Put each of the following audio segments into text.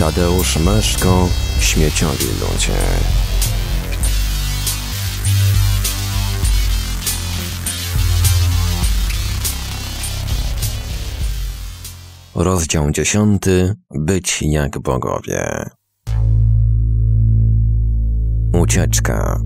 Tadeusz Meszko w śmieciowej nucie. Rozdział dziesiąty: Być jak bogowie. Ucieczka.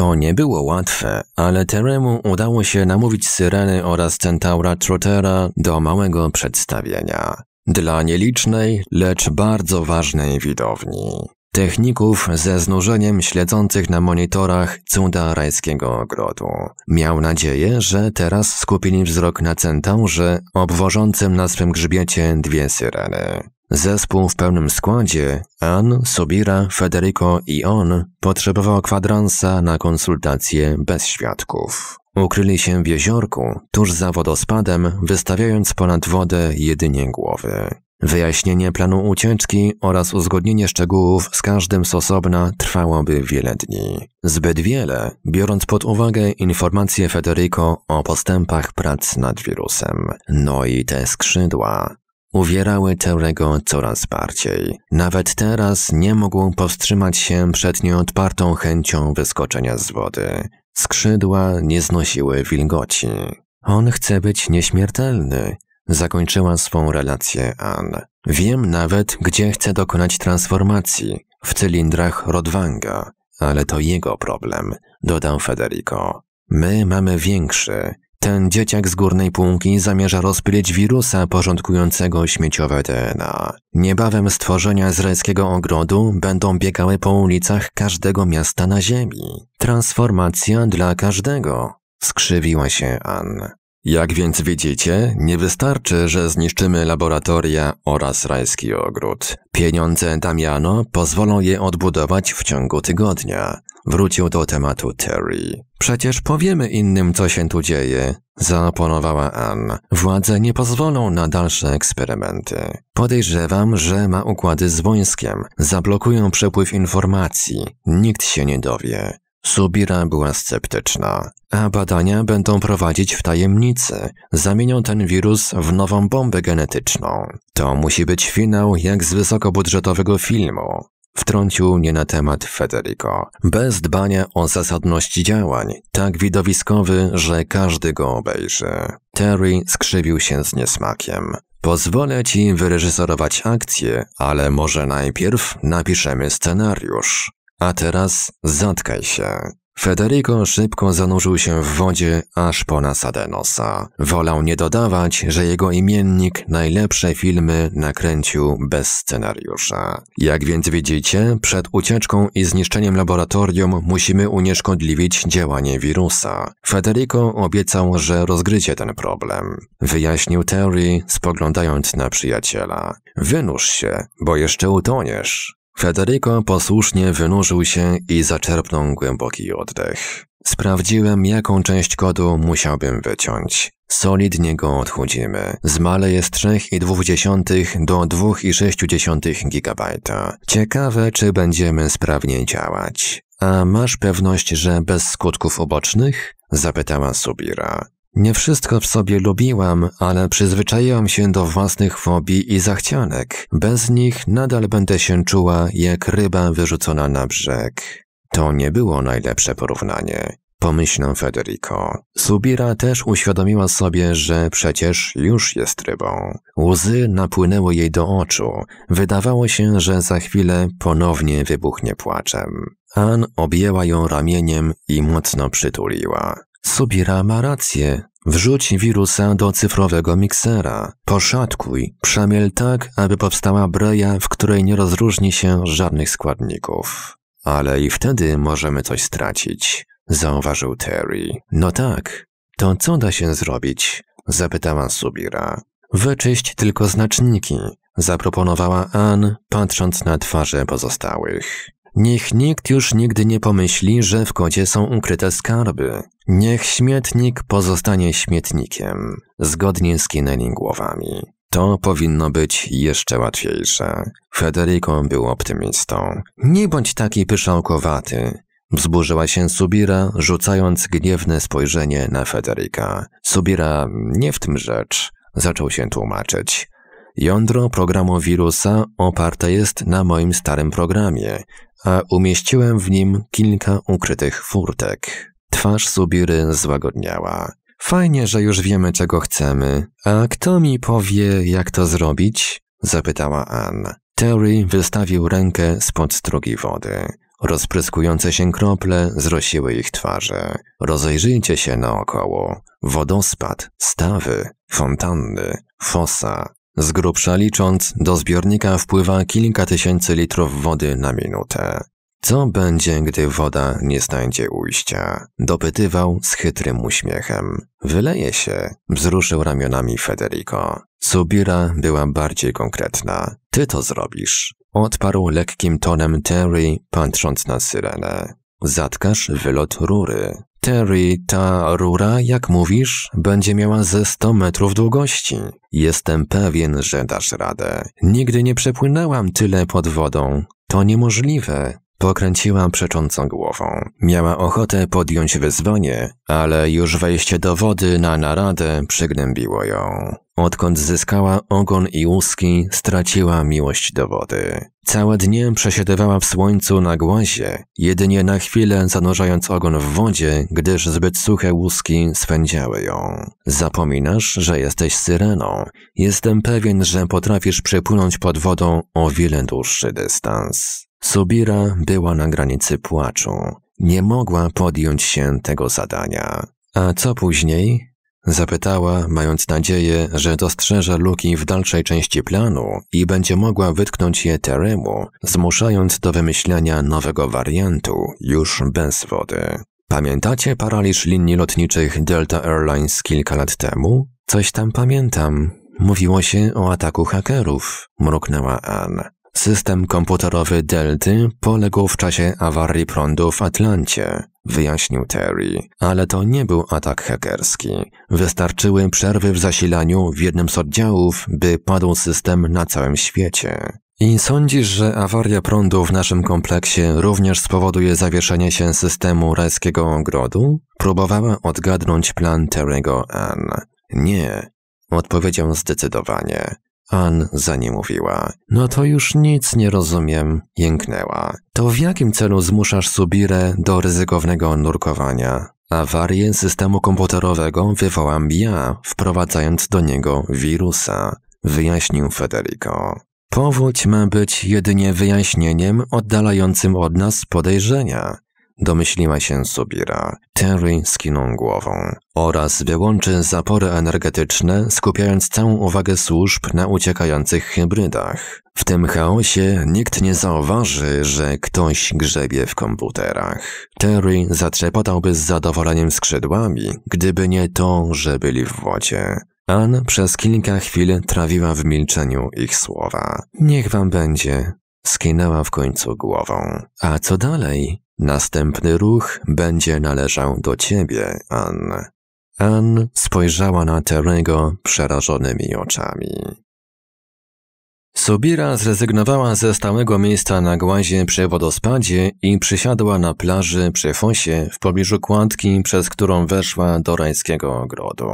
To nie było łatwe, ale Teremu udało się namówić Syreny oraz Centaura Trottera do małego przedstawienia. Dla nielicznej, lecz bardzo ważnej widowni. Techników ze znużeniem śledzących na monitorach cuda rajskiego ogrodu. Miał nadzieję, że teraz skupili wzrok na centaurze obwożącym na swym grzbiecie dwie syreny. Zespół w pełnym składzie Ann, Sobira, Federico i on potrzebował kwadransa na konsultacje bez świadków. Ukryli się w jeziorku, tuż za wodospadem, wystawiając ponad wodę jedynie głowy. Wyjaśnienie planu ucieczki oraz uzgodnienie szczegółów z każdym z osobna trwałoby wiele dni. Zbyt wiele, biorąc pod uwagę informacje Federico o postępach prac nad wirusem. No i te skrzydła uwierały Terego coraz bardziej. Nawet teraz nie mógł powstrzymać się przed nieodpartą chęcią wyskoczenia z wody. Skrzydła nie znosiły wilgoci. On chce być nieśmiertelny, zakończyła swą relację Ann. Wiem nawet, gdzie chce dokonać transformacji w cylindrach Rodwanga, ale to jego problem, dodał Federico. My mamy większy, ten dzieciak z górnej półki zamierza rozpylić wirusa porządkującego śmieciowe DNA. Niebawem stworzenia z rajskiego ogrodu będą biegały po ulicach każdego miasta na ziemi. Transformacja dla każdego. Skrzywiła się Ann. Jak więc widzicie, nie wystarczy, że zniszczymy laboratoria oraz rajski ogród. Pieniądze Damiano pozwolą je odbudować w ciągu tygodnia. Wrócił do tematu Terry. Przecież powiemy innym, co się tu dzieje, zaoponowała Ann. Władze nie pozwolą na dalsze eksperymenty. Podejrzewam, że ma układy z wojskiem. Zablokują przepływ informacji. Nikt się nie dowie. Subira była sceptyczna. A badania będą prowadzić w tajemnicy. Zamienią ten wirus w nową bombę genetyczną. To musi być finał jak z wysokobudżetowego filmu. Wtrącił nie na temat Federico. Bez dbania o zasadność działań, tak widowiskowy, że każdy go obejrzy. Terry skrzywił się z niesmakiem. Pozwolę ci wyreżyserować akcję, ale może najpierw napiszemy scenariusz. A teraz zatkaj się. Federico szybko zanurzył się w wodzie aż po nasadę nosa. Wolał nie dodawać, że jego imiennik najlepsze filmy nakręcił bez scenariusza. Jak więc widzicie, przed ucieczką i zniszczeniem laboratorium musimy unieszkodliwić działanie wirusa. Federico obiecał, że rozgryzie ten problem. Wyjaśnił Terry, spoglądając na przyjaciela. Wynurz się, bo jeszcze utoniesz. Federico posłusznie wynurzył się i zaczerpnął głęboki oddech. Sprawdziłem, jaką część kodu musiałbym wyciąć. Solidnie go odchudzimy. Zmaleje z 3,2 do 2,6 GB. Ciekawe, czy będziemy sprawniej działać. A masz pewność, że bez skutków ubocznych? Zapytała Subira. Nie wszystko w sobie lubiłam, ale przyzwyczaiłam się do własnych fobii i zachcianek. Bez nich nadal będę się czuła jak ryba wyrzucona na brzeg. To nie było najlepsze porównanie. Pomyślał Federico. Subira też uświadomiła sobie, że przecież już jest rybą. Łzy napłynęły jej do oczu. Wydawało się, że za chwilę ponownie wybuchnie płaczem. Ann objęła ją ramieniem i mocno przytuliła. Subira ma rację. Wrzuć wirusa do cyfrowego miksera. Poszatkuj, przemiel tak, aby powstała breja, w której nie rozróżni się żadnych składników. Ale i wtedy możemy coś stracić, zauważył Terry. No tak. To co da się zrobić? zapytała Subira. Wyczyść tylko znaczniki, zaproponowała Ann, patrząc na twarze pozostałych. Niech nikt już nigdy nie pomyśli, że w kodzie są ukryte skarby. Niech śmietnik pozostanie śmietnikiem, zgodnie z Kinelling głowami. To powinno być jeszcze łatwiejsze. Federico był optymistą. Nie bądź taki pyszałkowaty. Wzburzyła się Subira, rzucając gniewne spojrzenie na Federika. Subira, nie w tym rzecz, zaczął się tłumaczyć. Jądro programu wirusa oparte jest na moim starym programie, a umieściłem w nim kilka ukrytych furtek. Twarz Subiry złagodniała. Fajnie, że już wiemy, czego chcemy. A kto mi powie, jak to zrobić? Zapytała Ann. Terry wystawił rękę spod strugi wody. Rozpryskujące się krople zrosiły ich twarze. Rozejrzyjcie się naokoło. Wodospad, stawy, fontanny, fosa. Z grubsza licząc, do zbiornika wpływa kilka tysięcy litrów wody na minutę. Co będzie, gdy woda nie znajdzie ujścia? Dopytywał z chytrym uśmiechem. Wyleje się, wzruszył ramionami Federico. Subira była bardziej konkretna. Ty to zrobisz. Odparł lekkim tonem Terry, patrząc na syrenę. Zatkasz wylot rury. Terry, ta rura, jak mówisz, będzie miała ze 100 metrów długości. Jestem pewien, że dasz radę. Nigdy nie przepłynęłam tyle pod wodą. To niemożliwe. Pokręciła przeczącą głową. Miała ochotę podjąć wyzwanie, ale już wejście do wody na naradę przygnębiło ją. Odkąd zyskała ogon i łuski, straciła miłość do wody. Całe dnie przesiadywała w słońcu na głazie, jedynie na chwilę zanurzając ogon w wodzie, gdyż zbyt suche łuski swędziały ją. Zapominasz, że jesteś syreną. Jestem pewien, że potrafisz przepłynąć pod wodą o wiele dłuższy dystans. Subira była na granicy płaczu. Nie mogła podjąć się tego zadania. A co później? Zapytała, mając nadzieję, że dostrzeże luki w dalszej części planu i będzie mogła wytknąć je Teremu, zmuszając do wymyślenia nowego wariantu, już bez wody. Pamiętacie paraliż linii lotniczych Delta Airlines kilka lat temu? Coś tam pamiętam. Mówiło się o ataku hakerów, mruknęła Ann. System komputerowy Delty poległ w czasie awarii prądu w Atlancie, wyjaśnił Terry, ale to nie był atak hakerski. Wystarczyły przerwy w zasilaniu w jednym z oddziałów, by padł system na całym świecie. I sądzisz, że awaria prądu w naszym kompleksie również spowoduje zawieszenie się systemu rajskiego ogrodu? Próbowała odgadnąć plan Terry'ego Ann. Nie, odpowiedział zdecydowanie. Ann zaniemówiła. No to już nic nie rozumiem, jęknęła. To w jakim celu zmuszasz Subirę do ryzykownego nurkowania? Awarię systemu komputerowego wywołam ja, wprowadzając do niego wirusa, wyjaśnił Federico. Powódź ma być jedynie wyjaśnieniem oddalającym od nas podejrzenia domyśliła się Subira. Terry skinął głową. Oraz wyłączy zapory energetyczne, skupiając całą uwagę służb na uciekających hybrydach. W tym chaosie nikt nie zauważy, że ktoś grzebie w komputerach. Terry zatrzepotałby z zadowoleniem skrzydłami, gdyby nie to, że byli w wodzie. Ann przez kilka chwil trawiła w milczeniu ich słowa. Niech wam będzie. Skinęła w końcu głową. A co dalej? Następny ruch będzie należał do ciebie, Ann. Ann spojrzała na Terego przerażonymi oczami. Subira zrezygnowała ze stałego miejsca na głazie przy wodospadzie i przysiadła na plaży przy fosie w pobliżu kładki, przez którą weszła do rajskiego ogrodu.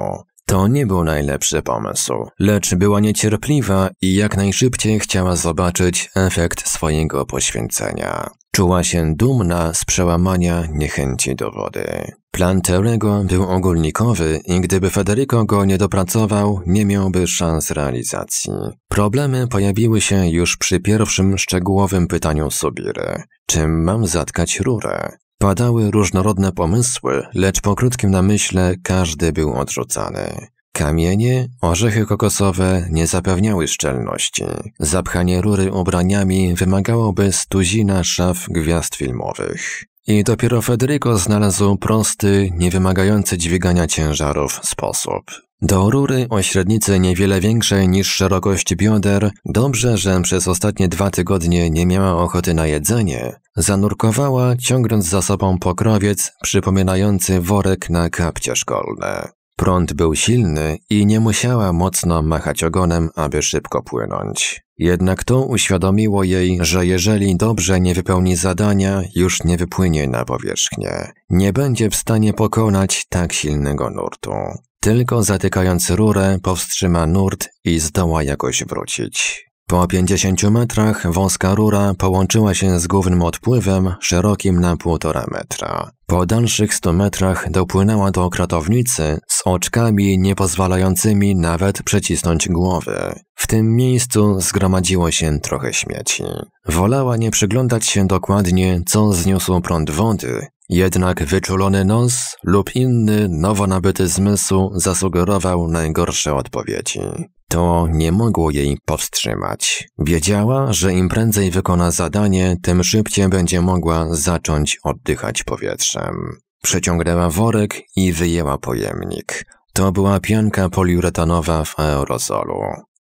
To nie był najlepszy pomysł, lecz była niecierpliwa i jak najszybciej chciała zobaczyć efekt swojego poświęcenia. Czuła się dumna z przełamania niechęci do wody. Plan Teorego był ogólnikowy i gdyby Federico go nie dopracował, nie miałby szans realizacji. Problemy pojawiły się już przy pierwszym szczegółowym pytaniu Subiry. Czym mam zatkać rurę? Padały różnorodne pomysły, lecz po krótkim namyśle każdy był odrzucany. Kamienie, orzechy kokosowe nie zapewniały szczelności. Zapchanie rury ubraniami wymagałoby stuzina szaf gwiazd filmowych. I dopiero Federico znalazł prosty, niewymagający dźwigania ciężarów sposób. Do rury o średnicy niewiele większej niż szerokość bioder, dobrze, że przez ostatnie dwa tygodnie nie miała ochoty na jedzenie, zanurkowała, ciągnąc za sobą pokrowiec przypominający worek na kapcie szkolne. Prąd był silny i nie musiała mocno machać ogonem, aby szybko płynąć. Jednak to uświadomiło jej, że jeżeli dobrze nie wypełni zadania, już nie wypłynie na powierzchnię. Nie będzie w stanie pokonać tak silnego nurtu. Tylko zatykając rurę powstrzyma nurt i zdoła jakoś wrócić. Po 50 metrach wąska rura połączyła się z głównym odpływem szerokim na półtora metra. Po dalszych 100 metrach dopłynęła do kratownicy z oczkami niepozwalającymi nawet przecisnąć głowy. W tym miejscu zgromadziło się trochę śmieci. Wolała nie przyglądać się dokładnie, co zniósł prąd wody, jednak wyczulony nos lub inny nowo nabyty zmysł zasugerował najgorsze odpowiedzi. To nie mogło jej powstrzymać. Wiedziała, że im prędzej wykona zadanie, tym szybciej będzie mogła zacząć oddychać powietrzem. Przeciągnęła worek i wyjęła pojemnik. To była pianka poliuretanowa w aerozolu.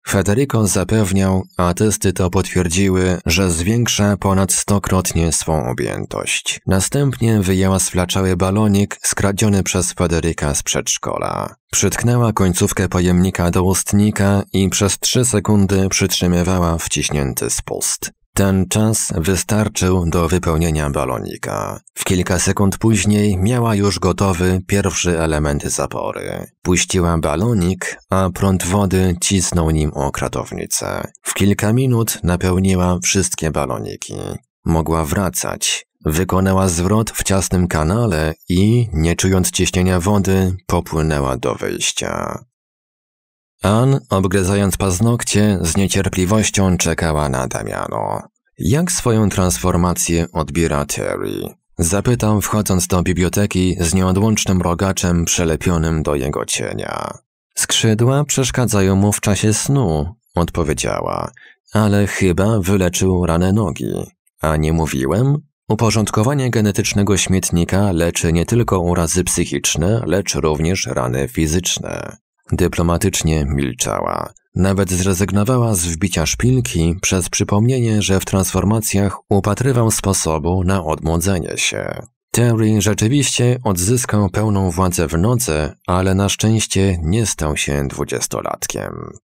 Federico zapewniał, a testy to potwierdziły, że zwiększa ponad stokrotnie swą objętość. Następnie wyjęła sflaczały balonik skradziony przez Federica z przedszkola. Przytknęła końcówkę pojemnika do ustnika i przez trzy sekundy przytrzymywała wciśnięty spust. Ten czas wystarczył do wypełnienia balonika. W kilka sekund później miała już gotowy pierwszy element zapory. Puściła balonik, a prąd wody cisnął nim o kratownicę. W kilka minut napełniła wszystkie baloniki. Mogła wracać, Wykonała zwrot w ciasnym kanale i, nie czując ciśnienia wody, popłynęła do wyjścia. Ann, obgryzając paznokcie, z niecierpliwością czekała na Damiano. Jak swoją transformację odbiera Terry? Zapytał, wchodząc do biblioteki z nieodłącznym rogaczem przelepionym do jego cienia. Skrzydła przeszkadzają mu w czasie snu, odpowiedziała, ale chyba wyleczył ranę nogi. A nie mówiłem? Uporządkowanie genetycznego śmietnika leczy nie tylko urazy psychiczne, lecz również rany fizyczne. Dyplomatycznie milczała. Nawet zrezygnowała z wbicia szpilki przez przypomnienie, że w transformacjach upatrywał sposobu na odmłodzenie się. Terry rzeczywiście odzyskał pełną władzę w nocy, ale na szczęście nie stał się dwudziestolatkiem.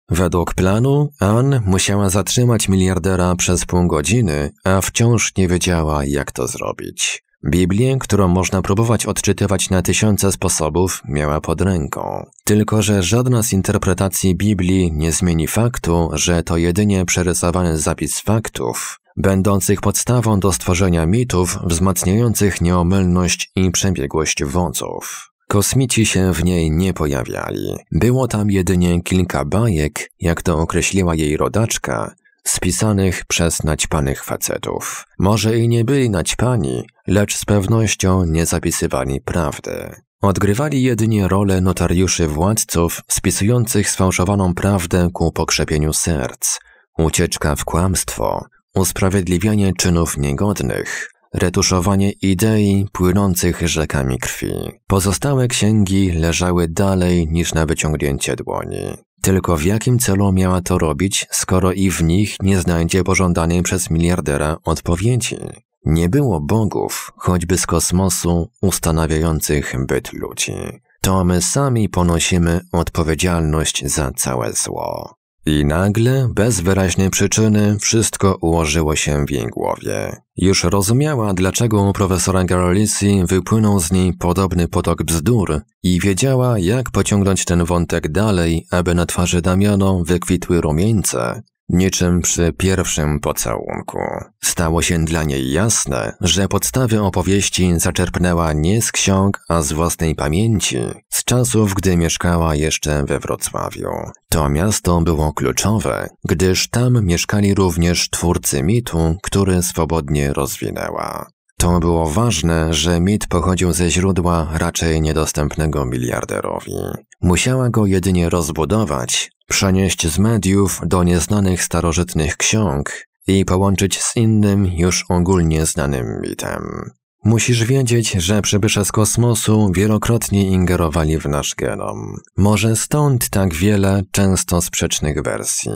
Według planu Ann musiała zatrzymać miliardera przez pół godziny, a wciąż nie wiedziała, jak to zrobić. Biblię, którą można próbować odczytywać na tysiące sposobów, miała pod ręką. Tylko, że żadna z interpretacji Biblii nie zmieni faktu, że to jedynie przerysowany zapis faktów, będących podstawą do stworzenia mitów wzmacniających nieomylność i przebiegłość wodzów. Kosmici się w niej nie pojawiali. Było tam jedynie kilka bajek, jak to określiła jej rodaczka, spisanych przez naćpanych facetów. Może i nie byli naćpani, lecz z pewnością nie zapisywali prawdy. Odgrywali jedynie rolę notariuszy władców spisujących sfałszowaną prawdę ku pokrzepieniu serc, ucieczka w kłamstwo, usprawiedliwianie czynów niegodnych, retuszowanie idei płynących rzekami krwi. Pozostałe księgi leżały dalej niż na wyciągnięcie dłoni. Tylko w jakim celu miała to robić, skoro i w nich nie znajdzie pożądanej przez miliardera odpowiedzi? Nie było bogów, choćby z kosmosu, ustanawiających byt ludzi. To my sami ponosimy odpowiedzialność za całe zło. I nagle, bez wyraźnej przyczyny, wszystko ułożyło się w jej głowie. Już rozumiała, dlaczego u profesora Garolisi wypłynął z niej podobny potok bzdur i wiedziała, jak pociągnąć ten wątek dalej, aby na twarzy Damiano wykwitły rumieńce, Niczym przy pierwszym pocałunku. Stało się dla niej jasne, że podstawę opowieści zaczerpnęła nie z ksiąg, a z własnej pamięci, z czasów, gdy mieszkała jeszcze we Wrocławiu. To miasto było kluczowe, gdyż tam mieszkali również twórcy mitu, który swobodnie rozwinęła. To było ważne, że mit pochodził ze źródła raczej niedostępnego miliarderowi. Musiała go jedynie rozbudować, przenieść z mediów do nieznanych starożytnych ksiąg i połączyć z innym już ogólnie znanym mitem. Musisz wiedzieć, że przybysze z kosmosu wielokrotnie ingerowali w nasz genom. Może stąd tak wiele, często sprzecznych wersji.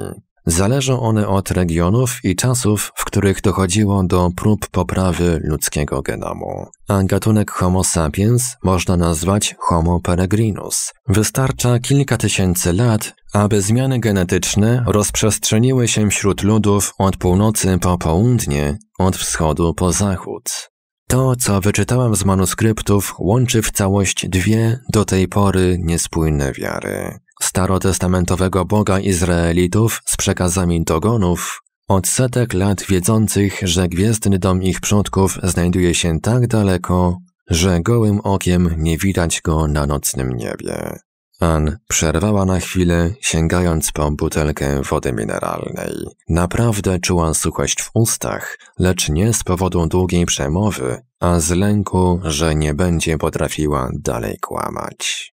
Zależą one od regionów i czasów, w których dochodziło do prób poprawy ludzkiego genomu. A gatunek Homo sapiens można nazwać Homo peregrinus. Wystarcza kilka tysięcy lat, aby zmiany genetyczne rozprzestrzeniły się wśród ludów od północy po południe, od wschodu po zachód. To, co wyczytałem z manuskryptów, łączy w całość dwie do tej pory niespójne wiary starotestamentowego Boga Izraelitów z przekazami dogonów, od setek lat wiedzących, że gwiezdny dom ich przodków znajduje się tak daleko, że gołym okiem nie widać go na nocnym niebie. Ann przerwała na chwilę, sięgając po butelkę wody mineralnej. Naprawdę czuła suchość w ustach, lecz nie z powodu długiej przemowy, a z lęku, że nie będzie potrafiła dalej kłamać.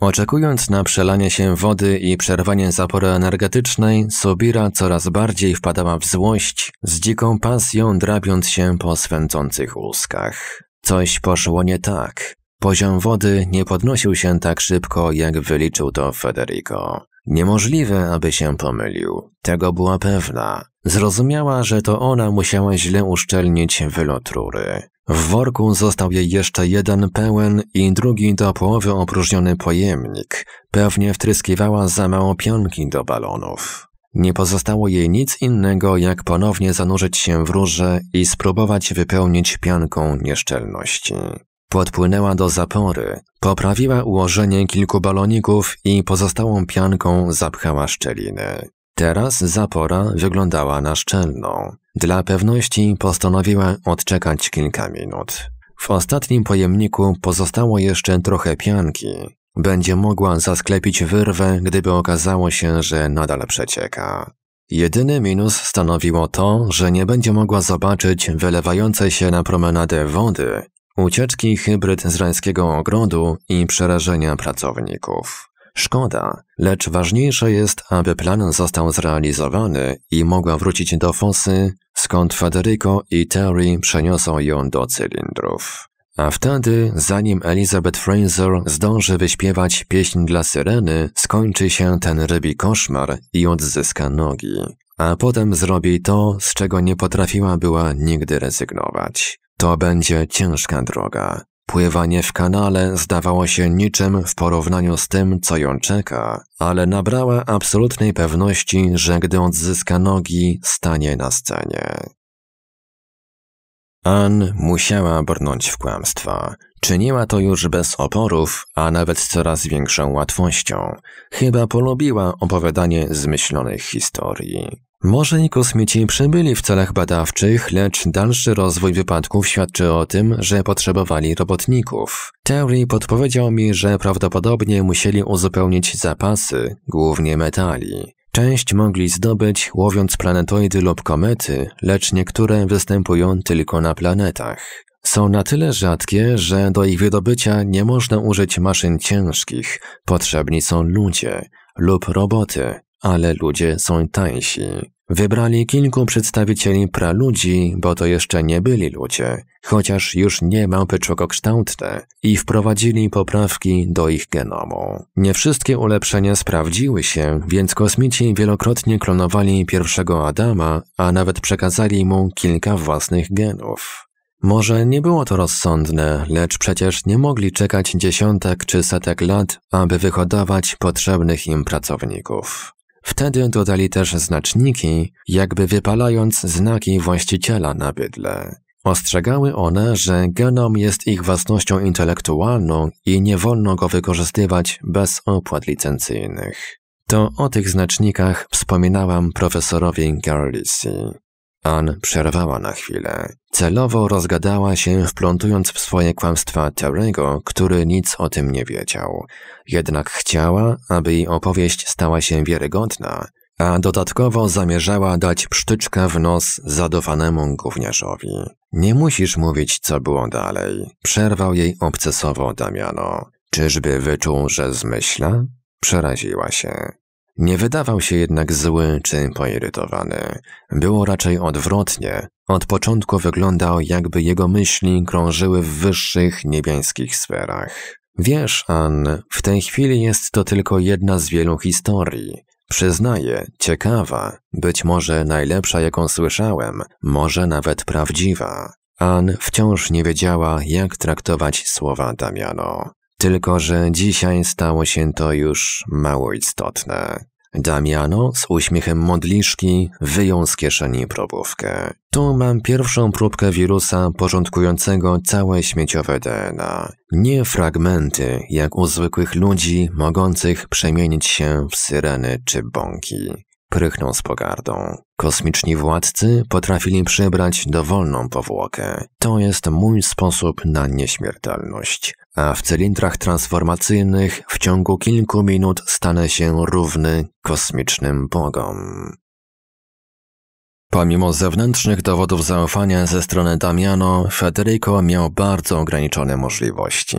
Oczekując na przelanie się wody i przerwanie zapory energetycznej, Sobira coraz bardziej wpadała w złość, z dziką pasją drapiąc się po swędzących łuskach. Coś poszło nie tak. Poziom wody nie podnosił się tak szybko, jak wyliczył to Federico. Niemożliwe, aby się pomylił. Tego była pewna. Zrozumiała, że to ona musiała źle uszczelnić wylot rury. W worku został jej jeszcze jeden pełen i drugi do połowy opróżniony pojemnik. Pewnie wtryskiwała za mało pionki do balonów. Nie pozostało jej nic innego, jak ponownie zanurzyć się w róże i spróbować wypełnić pianką nieszczelności. Podpłynęła do zapory, poprawiła ułożenie kilku baloników i pozostałą pianką zapchała szczeliny. Teraz zapora wyglądała na szczelną. Dla pewności postanowiła odczekać kilka minut. W ostatnim pojemniku pozostało jeszcze trochę pianki. Będzie mogła zasklepić wyrwę, gdyby okazało się, że nadal przecieka. Jedyny minus stanowiło to, że nie będzie mogła zobaczyć wylewającej się na promenadę wody, ucieczki hybryd z rańskiego ogrodu i przerażenia pracowników. Szkoda, lecz ważniejsze jest, aby plan został zrealizowany i mogła wrócić do fosy, skąd Federico i Terry przeniosą ją do cylindrów. A wtedy, zanim Elizabeth Fraser zdąży wyśpiewać pieśń dla syreny, skończy się ten rybi koszmar i odzyska nogi. A potem zrobi to, z czego nie potrafiła była nigdy rezygnować. To będzie ciężka droga. Pływanie w kanale zdawało się niczym w porównaniu z tym, co ją czeka, ale nabrała absolutnej pewności, że gdy odzyska nogi, stanie na scenie. Ann musiała brnąć w kłamstwa. Czyniła to już bez oporów, a nawet z coraz większą łatwością. Chyba polubiła opowiadanie zmyślonych historii. Może kosmici przybyli w celach badawczych, lecz dalszy rozwój wypadków świadczy o tym, że potrzebowali robotników. Terry podpowiedział mi, że prawdopodobnie musieli uzupełnić zapasy, głównie metali. Część mogli zdobyć łowiąc planetoidy lub komety, lecz niektóre występują tylko na planetach. Są na tyle rzadkie, że do ich wydobycia nie można użyć maszyn ciężkich, potrzebni są ludzie lub roboty, ale ludzie są tańsi. Wybrali kilku przedstawicieli praludzi, bo to jeszcze nie byli ludzie, chociaż już nie małpy czokokształtne i wprowadzili poprawki do ich genomu. Nie wszystkie ulepszenia sprawdziły się, więc kosmici wielokrotnie klonowali pierwszego Adama, a nawet przekazali mu kilka własnych genów. Może nie było to rozsądne, lecz przecież nie mogli czekać dziesiątek czy setek lat, aby wyhodować potrzebnych im pracowników. Wtedy dodali też znaczniki, jakby wypalając znaki właściciela na bydle. Ostrzegały one, że genom jest ich własnością intelektualną i nie wolno go wykorzystywać bez opłat licencyjnych. To o tych znacznikach wspominałam profesorowi Garlisi. Ann przerwała na chwilę. Celowo rozgadała się, wplątując w swoje kłamstwa Terego, który nic o tym nie wiedział. Jednak chciała, aby jej opowieść stała się wiarygodna, a dodatkowo zamierzała dać psztyczkę w nos zadowanemu gówniarzowi. Nie musisz mówić, co było dalej. Przerwał jej obcesowo Damiano. Czyżby wyczuł, że zmyśla? Przeraziła się. Nie wydawał się jednak zły czy poirytowany. Było raczej odwrotnie. Od początku wyglądał, jakby jego myśli krążyły w wyższych niebiańskich sferach. Wiesz, Ann, w tej chwili jest to tylko jedna z wielu historii. Przyznaję, ciekawa, być może najlepsza, jaką słyszałem, może nawet prawdziwa. Ann wciąż nie wiedziała, jak traktować słowa Damiano. Tylko, że dzisiaj stało się to już mało istotne. Damiano z uśmiechem modliszki wyjął z kieszeni probówkę. Tu mam pierwszą próbkę wirusa porządkującego całe śmieciowe DNA. Nie fragmenty, jak u zwykłych ludzi, mogących przemienić się w syreny czy bąki. Prychnął z pogardą. Kosmiczni władcy potrafili przybrać dowolną powłokę. To jest mój sposób na nieśmiertelność a w cylindrach transformacyjnych w ciągu kilku minut stanę się równy kosmicznym bogom. Pomimo zewnętrznych dowodów zaufania ze strony Damiano, Federico miał bardzo ograniczone możliwości.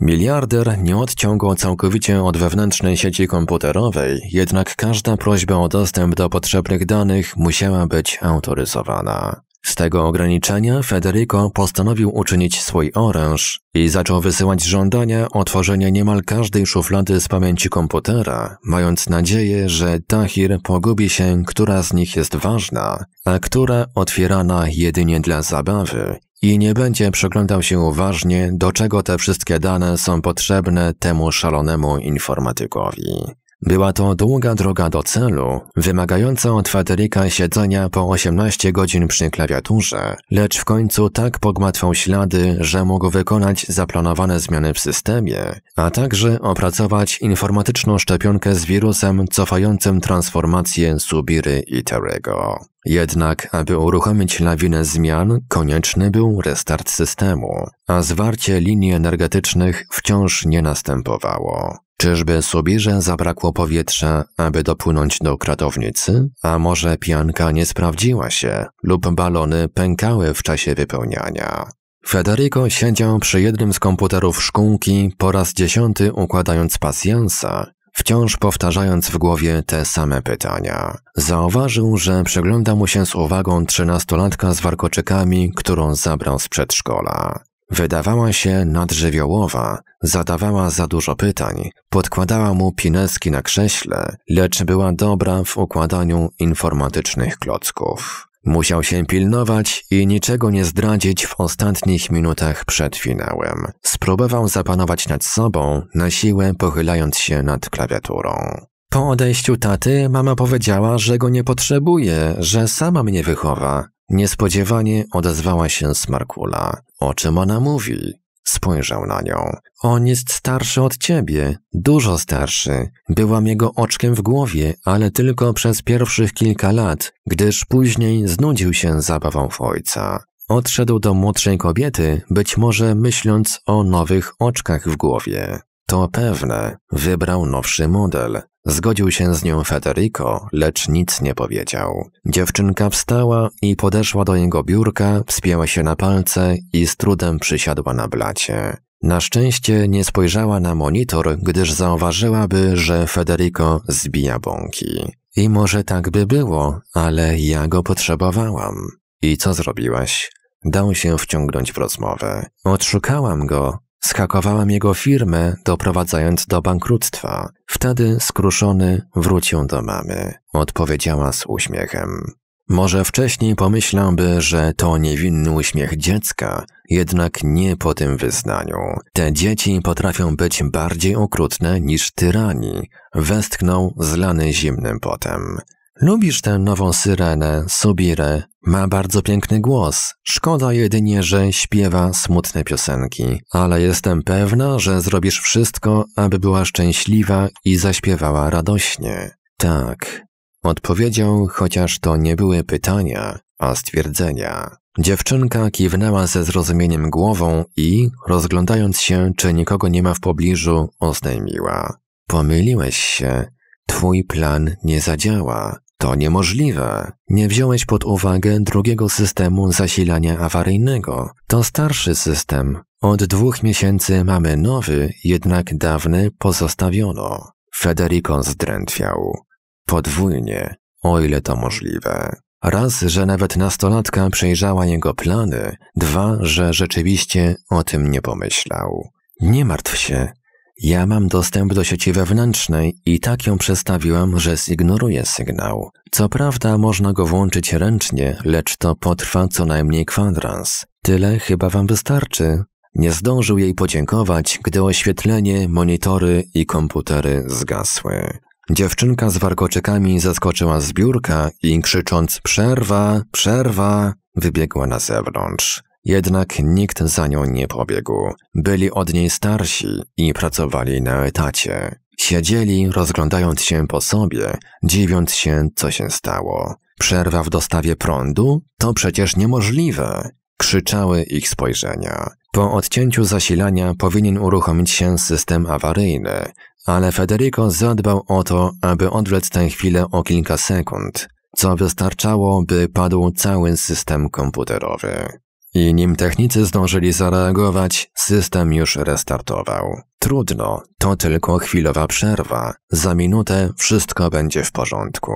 Miliarder nie odciął całkowicie od wewnętrznej sieci komputerowej, jednak każda prośba o dostęp do potrzebnych danych musiała być autoryzowana. Z tego ograniczenia Federico postanowił uczynić swój oręż i zaczął wysyłać żądania otworzenia niemal każdej szuflady z pamięci komputera, mając nadzieję, że Tahir pogubi się, która z nich jest ważna, a która otwierana jedynie dla zabawy i nie będzie przeglądał się uważnie, do czego te wszystkie dane są potrzebne temu szalonemu informatykowi. Była to długa droga do celu, wymagająca od Federica siedzenia po 18 godzin przy klawiaturze, lecz w końcu tak pogmatwał ślady, że mógł wykonać zaplanowane zmiany w systemie, a także opracować informatyczną szczepionkę z wirusem cofającym transformację Subiry i Terego. Jednak, aby uruchomić lawinę zmian, konieczny był restart systemu, a zwarcie linii energetycznych wciąż nie następowało. Czyżby Subirze zabrakło powietrza, aby dopłynąć do kratownicy? A może pianka nie sprawdziła się lub balony pękały w czasie wypełniania? Federico siedział przy jednym z komputerów szkółki po raz dziesiąty układając pasjansa, wciąż powtarzając w głowie te same pytania. Zauważył, że przegląda mu się z uwagą trzynastolatka z warkoczykami, którą zabrał z przedszkola. Wydawała się nadżywiołowa, Zadawała za dużo pytań, podkładała mu pineski na krześle, lecz była dobra w układaniu informatycznych klocków. Musiał się pilnować i niczego nie zdradzić w ostatnich minutach przed finałem. Spróbował zapanować nad sobą, na siłę pochylając się nad klawiaturą. Po odejściu taty mama powiedziała, że go nie potrzebuje, że sama mnie wychowa. Niespodziewanie odezwała się Smarkula. O czym ona mówi? Spojrzał na nią. On jest starszy od ciebie, dużo starszy. Byłam jego oczkiem w głowie, ale tylko przez pierwszych kilka lat, gdyż później znudził się zabawą w ojca. Odszedł do młodszej kobiety, być może myśląc o nowych oczkach w głowie. To pewne, wybrał nowszy model. Zgodził się z nią Federico, lecz nic nie powiedział. Dziewczynka wstała i podeszła do jego biurka, wspięła się na palce i z trudem przysiadła na blacie. Na szczęście nie spojrzała na monitor, gdyż zauważyłaby, że Federico zbija bąki. I może tak by było, ale ja go potrzebowałam. I co zrobiłaś? Dał się wciągnąć w rozmowę. Odszukałam go, Schakowałam jego firmę, doprowadzając do bankructwa. Wtedy skruszony wrócił do mamy. Odpowiedziała z uśmiechem. Może wcześniej pomyślałby, że to niewinny uśmiech dziecka, jednak nie po tym wyznaniu. Te dzieci potrafią być bardziej okrutne niż tyrani, westchnął zlany zimnym potem. Lubisz tę nową syrenę, Subirę. Ma bardzo piękny głos. Szkoda jedynie, że śpiewa smutne piosenki. Ale jestem pewna, że zrobisz wszystko, aby była szczęśliwa i zaśpiewała radośnie. Tak. Odpowiedział, chociaż to nie były pytania, a stwierdzenia. Dziewczynka kiwnęła ze zrozumieniem głową i, rozglądając się, czy nikogo nie ma w pobliżu, oznajmiła. Pomyliłeś się. Twój plan nie zadziała. To niemożliwe. Nie wziąłeś pod uwagę drugiego systemu zasilania awaryjnego. To starszy system. Od dwóch miesięcy mamy nowy, jednak dawny pozostawiono. Federico zdrętwiał. Podwójnie, o ile to możliwe. Raz, że nawet nastolatka przejrzała jego plany, dwa, że rzeczywiście o tym nie pomyślał. Nie martw się, ja mam dostęp do sieci wewnętrznej i tak ją przestawiłam, że zignoruję sygnał. Co prawda można go włączyć ręcznie, lecz to potrwa co najmniej kwadrans. Tyle chyba wam wystarczy. Nie zdążył jej podziękować, gdy oświetlenie, monitory i komputery zgasły. Dziewczynka z warkoczykami zaskoczyła z biurka i krzycząc przerwa, przerwa, wybiegła na zewnątrz. Jednak nikt za nią nie pobiegł. Byli od niej starsi i pracowali na etacie. Siedzieli, rozglądając się po sobie, dziwiąc się, co się stało. Przerwa w dostawie prądu? To przecież niemożliwe! Krzyczały ich spojrzenia. Po odcięciu zasilania powinien uruchomić się system awaryjny, ale Federico zadbał o to, aby odwlec tę chwilę o kilka sekund, co wystarczało, by padł cały system komputerowy. I nim technicy zdążyli zareagować, system już restartował. Trudno, to tylko chwilowa przerwa. Za minutę wszystko będzie w porządku.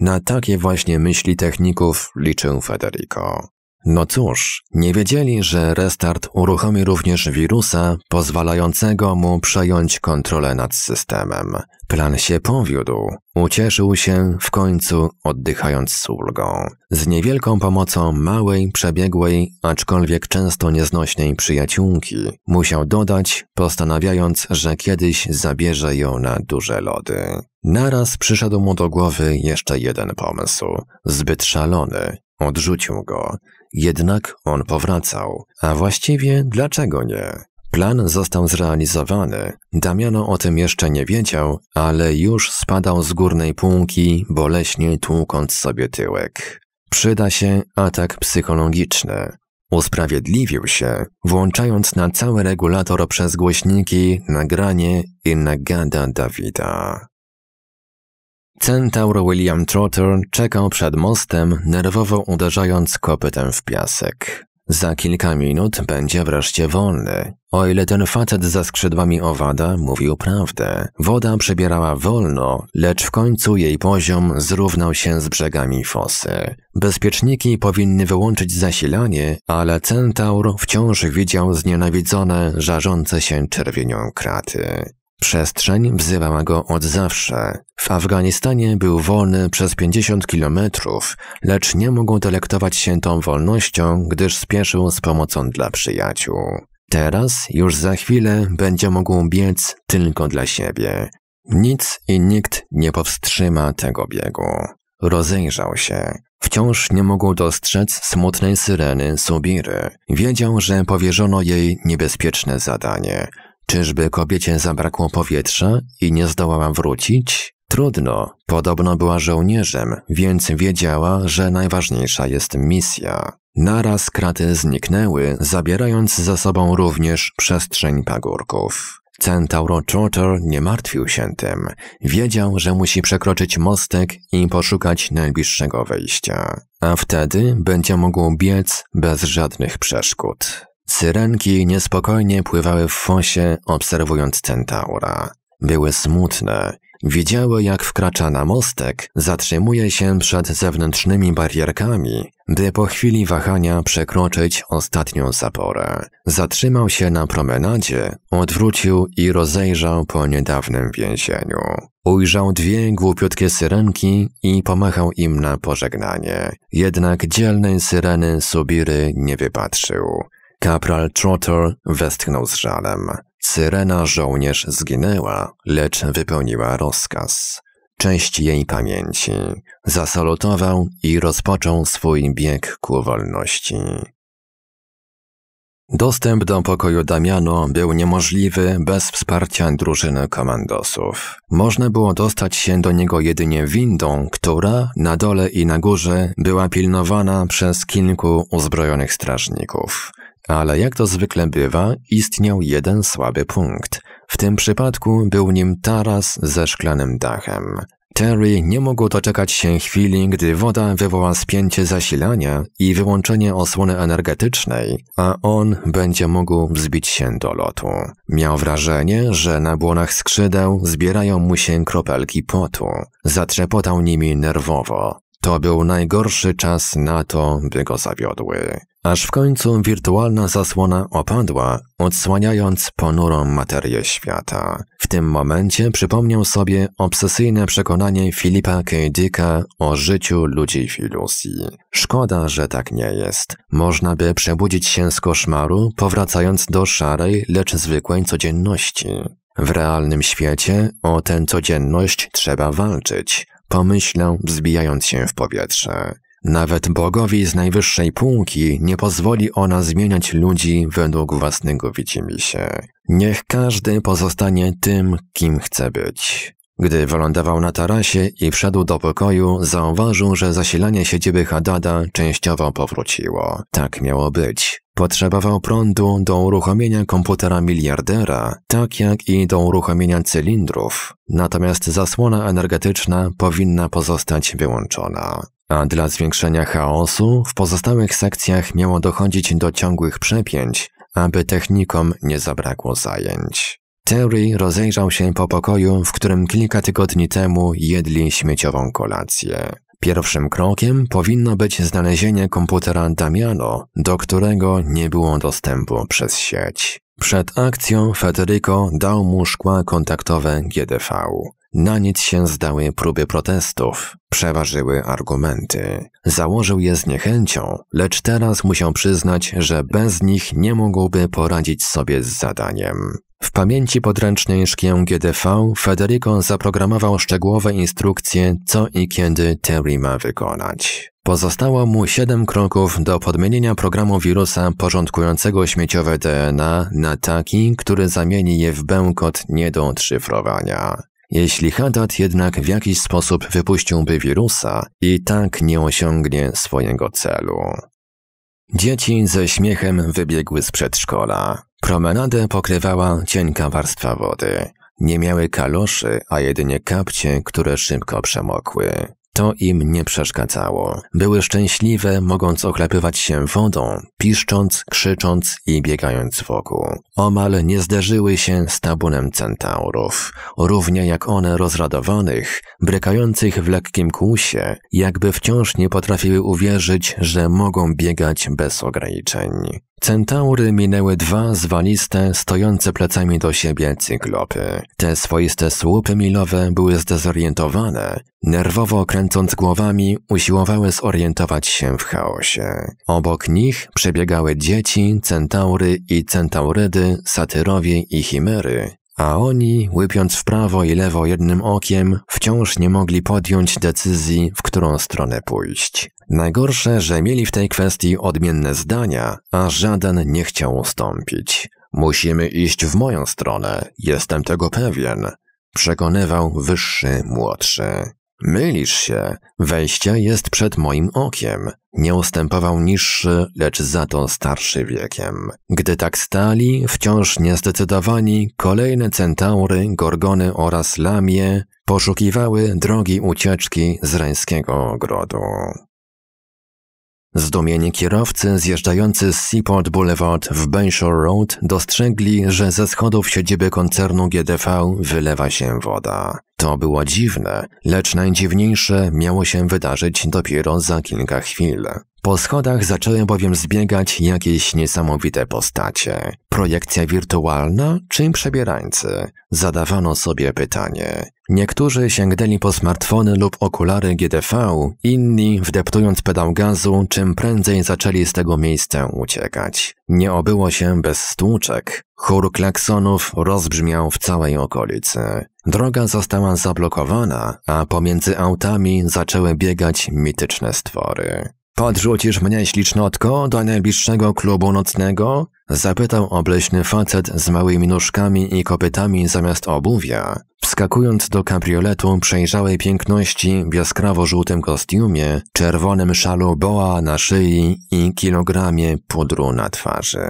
Na takie właśnie myśli techników liczył Federico. No cóż, nie wiedzieli, że restart uruchomi również wirusa pozwalającego mu przejąć kontrolę nad systemem. Plan się powiódł. Ucieszył się w końcu, oddychając z ulgą. Z niewielką pomocą małej, przebiegłej, aczkolwiek często nieznośnej przyjaciółki, musiał dodać, postanawiając, że kiedyś zabierze ją na duże lody. Naraz przyszedł mu do głowy jeszcze jeden pomysł, zbyt szalony. Odrzucił go. Jednak on powracał. A właściwie dlaczego nie? Plan został zrealizowany. Damiano o tym jeszcze nie wiedział, ale już spadał z górnej półki, boleśnie tłukąc sobie tyłek. Przyda się atak psychologiczny. Usprawiedliwił się, włączając na cały regulator przez głośniki nagranie i nagada Dawida. Centaur William Trotter czekał przed mostem, nerwowo uderzając kopytem w piasek. Za kilka minut będzie wreszcie wolny. O ile ten facet za skrzydłami owada mówił prawdę. Woda przebierała wolno, lecz w końcu jej poziom zrównał się z brzegami fosy. Bezpieczniki powinny wyłączyć zasilanie, ale centaur wciąż widział znienawidzone, żarzące się czerwienią kraty. Przestrzeń wzywała go od zawsze. W Afganistanie był wolny przez 50 kilometrów, lecz nie mógł delektować się tą wolnością, gdyż spieszył z pomocą dla przyjaciół. Teraz, już za chwilę, będzie mógł biec tylko dla siebie. Nic i nikt nie powstrzyma tego biegu. Rozejrzał się. Wciąż nie mógł dostrzec smutnej syreny Subiry. Wiedział, że powierzono jej niebezpieczne zadanie – Czyżby kobiecie zabrakło powietrza i nie zdołała wrócić? Trudno, podobno była żołnierzem, więc wiedziała, że najważniejsza jest misja. Naraz kraty zniknęły, zabierając za sobą również przestrzeń pagórków. Centauro Trotter nie martwił się tym. Wiedział, że musi przekroczyć mostek i poszukać najbliższego wejścia. A wtedy będzie mógł biec bez żadnych przeszkód. Syrenki niespokojnie pływały w fosie, obserwując centaura. Były smutne. Widziały, jak wkracza na mostek, zatrzymuje się przed zewnętrznymi barierkami, by po chwili wahania przekroczyć ostatnią zaporę. Zatrzymał się na promenadzie, odwrócił i rozejrzał po niedawnym więzieniu. Ujrzał dwie głupiutkie syrenki i pomachał im na pożegnanie. Jednak dzielnej syreny Subiry nie wypatrzył. Kapral Trotter westchnął z żalem. Syrena żołnierz zginęła, lecz wypełniła rozkaz. Część jej pamięci. Zasalutował i rozpoczął swój bieg ku wolności. Dostęp do pokoju Damiano był niemożliwy bez wsparcia drużyny komandosów. Można było dostać się do niego jedynie windą, która na dole i na górze była pilnowana przez kilku uzbrojonych strażników. Ale jak to zwykle bywa, istniał jeden słaby punkt. W tym przypadku był nim taras ze szklanym dachem. Terry nie mógł doczekać się chwili, gdy woda wywoła spięcie zasilania i wyłączenie osłony energetycznej, a on będzie mógł wzbić się do lotu. Miał wrażenie, że na błonach skrzydeł zbierają mu się kropelki potu. Zatrzepotał nimi nerwowo. To był najgorszy czas na to, by go zawiodły aż w końcu wirtualna zasłona opadła, odsłaniając ponurą materię świata. W tym momencie przypomniał sobie obsesyjne przekonanie Filipa K. Dicka o życiu ludzi w iluzji. Szkoda, że tak nie jest. Można by przebudzić się z koszmaru, powracając do szarej, lecz zwykłej codzienności. W realnym świecie o tę codzienność trzeba walczyć, pomyślał, wzbijając się w powietrze. Nawet bogowi z najwyższej półki nie pozwoli ona zmieniać ludzi według własnego widzimisię. Niech każdy pozostanie tym, kim chce być. Gdy wylądował na tarasie i wszedł do pokoju, zauważył, że zasilanie siedziby Hadada częściowo powróciło. Tak miało być. Potrzebował prądu do uruchomienia komputera miliardera, tak jak i do uruchomienia cylindrów, natomiast zasłona energetyczna powinna pozostać wyłączona a dla zwiększenia chaosu w pozostałych sekcjach miało dochodzić do ciągłych przepięć, aby technikom nie zabrakło zajęć. Terry rozejrzał się po pokoju, w którym kilka tygodni temu jedli śmieciową kolację. Pierwszym krokiem powinno być znalezienie komputera Damiano, do którego nie było dostępu przez sieć. Przed akcją Federico dał mu szkła kontaktowe GDV. Na nic się zdały próby protestów, przeważyły argumenty. Założył je z niechęcią, lecz teraz musiał przyznać, że bez nich nie mógłby poradzić sobie z zadaniem. W pamięci podręcznej szkieł GDV Federico zaprogramował szczegółowe instrukcje, co i kiedy Terry ma wykonać. Pozostało mu 7 kroków do podmienienia programu wirusa porządkującego śmieciowe DNA na taki, który zamieni je w bełkot nie do odszyfrowania. Jeśli Haddad jednak w jakiś sposób wypuściłby wirusa, i tak nie osiągnie swojego celu. Dzieci ze śmiechem wybiegły z przedszkola. Promenadę pokrywała cienka warstwa wody. Nie miały kaloszy, a jedynie kapcie, które szybko przemokły. To im nie przeszkadzało. Były szczęśliwe, mogąc oklepywać się wodą, piszcząc, krzycząc i biegając wokół. Omal nie zderzyły się z tabunem centaurów, równie jak one rozradowanych, brykających w lekkim kłusie, jakby wciąż nie potrafiły uwierzyć, że mogą biegać bez ograniczeń. Centaury minęły dwa zwaliste, stojące plecami do siebie cyklopy. Te swoiste słupy milowe były zdezorientowane. Nerwowo kręcąc głowami, usiłowały zorientować się w chaosie. Obok nich przebiegały dzieci, centaury i centaurydy, satyrowie i chimery, a oni, łypiąc w prawo i lewo jednym okiem, wciąż nie mogli podjąć decyzji, w którą stronę pójść. Najgorsze, że mieli w tej kwestii odmienne zdania, a żaden nie chciał ustąpić. Musimy iść w moją stronę, jestem tego pewien, przekonywał wyższy młodszy. Mylisz się, wejście jest przed moim okiem. Nie ustępował niższy, lecz za to starszy wiekiem. Gdy tak stali, wciąż niezdecydowani, kolejne centaury, gorgony oraz lamie poszukiwały drogi ucieczki z rańskiego ogrodu. Zdumieni kierowcy zjeżdżający z Seaport Boulevard w Bayshore Road dostrzegli, że ze schodów siedziby koncernu GDV wylewa się woda. To było dziwne, lecz najdziwniejsze miało się wydarzyć dopiero za kilka chwil. Po schodach zaczęły bowiem zbiegać jakieś niesamowite postacie projekcja wirtualna czy przebierańcy? Zadawano sobie pytanie. Niektórzy sięgnęli po smartfony lub okulary GDV, inni, wdeptując pedał gazu, czym prędzej zaczęli z tego miejsca uciekać. Nie obyło się bez stłuczek. Chór klaksonów rozbrzmiał w całej okolicy. Droga została zablokowana, a pomiędzy autami zaczęły biegać mityczne stwory. Podrzucisz mnie ślicznotko do najbliższego klubu nocnego? Zapytał obleśny facet z małymi nóżkami i kopytami zamiast obuwia, wskakując do kabrioletu przejrzałej piękności w jaskrawo-żółtym kostiumie, czerwonym szalu boa na szyi i kilogramie pudru na twarzy.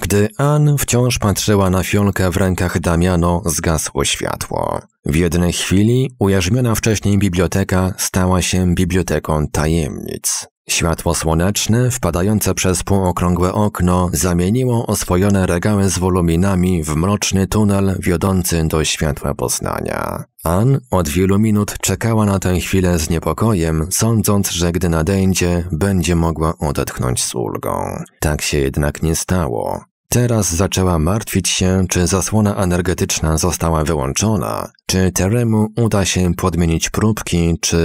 Gdy Ann wciąż patrzyła na fiolkę w rękach Damiano, zgasło światło. W jednej chwili ujarzmiona wcześniej biblioteka stała się biblioteką tajemnic. Światło słoneczne, wpadające przez półokrągłe okno, zamieniło oswojone regały z woluminami w mroczny tunel wiodący do światła poznania. Ann od wielu minut czekała na tę chwilę z niepokojem, sądząc, że gdy nadejdzie, będzie mogła odetchnąć z ulgą. Tak się jednak nie stało. Teraz zaczęła martwić się, czy zasłona energetyczna została wyłączona, czy Teremu uda się podmienić próbki, czy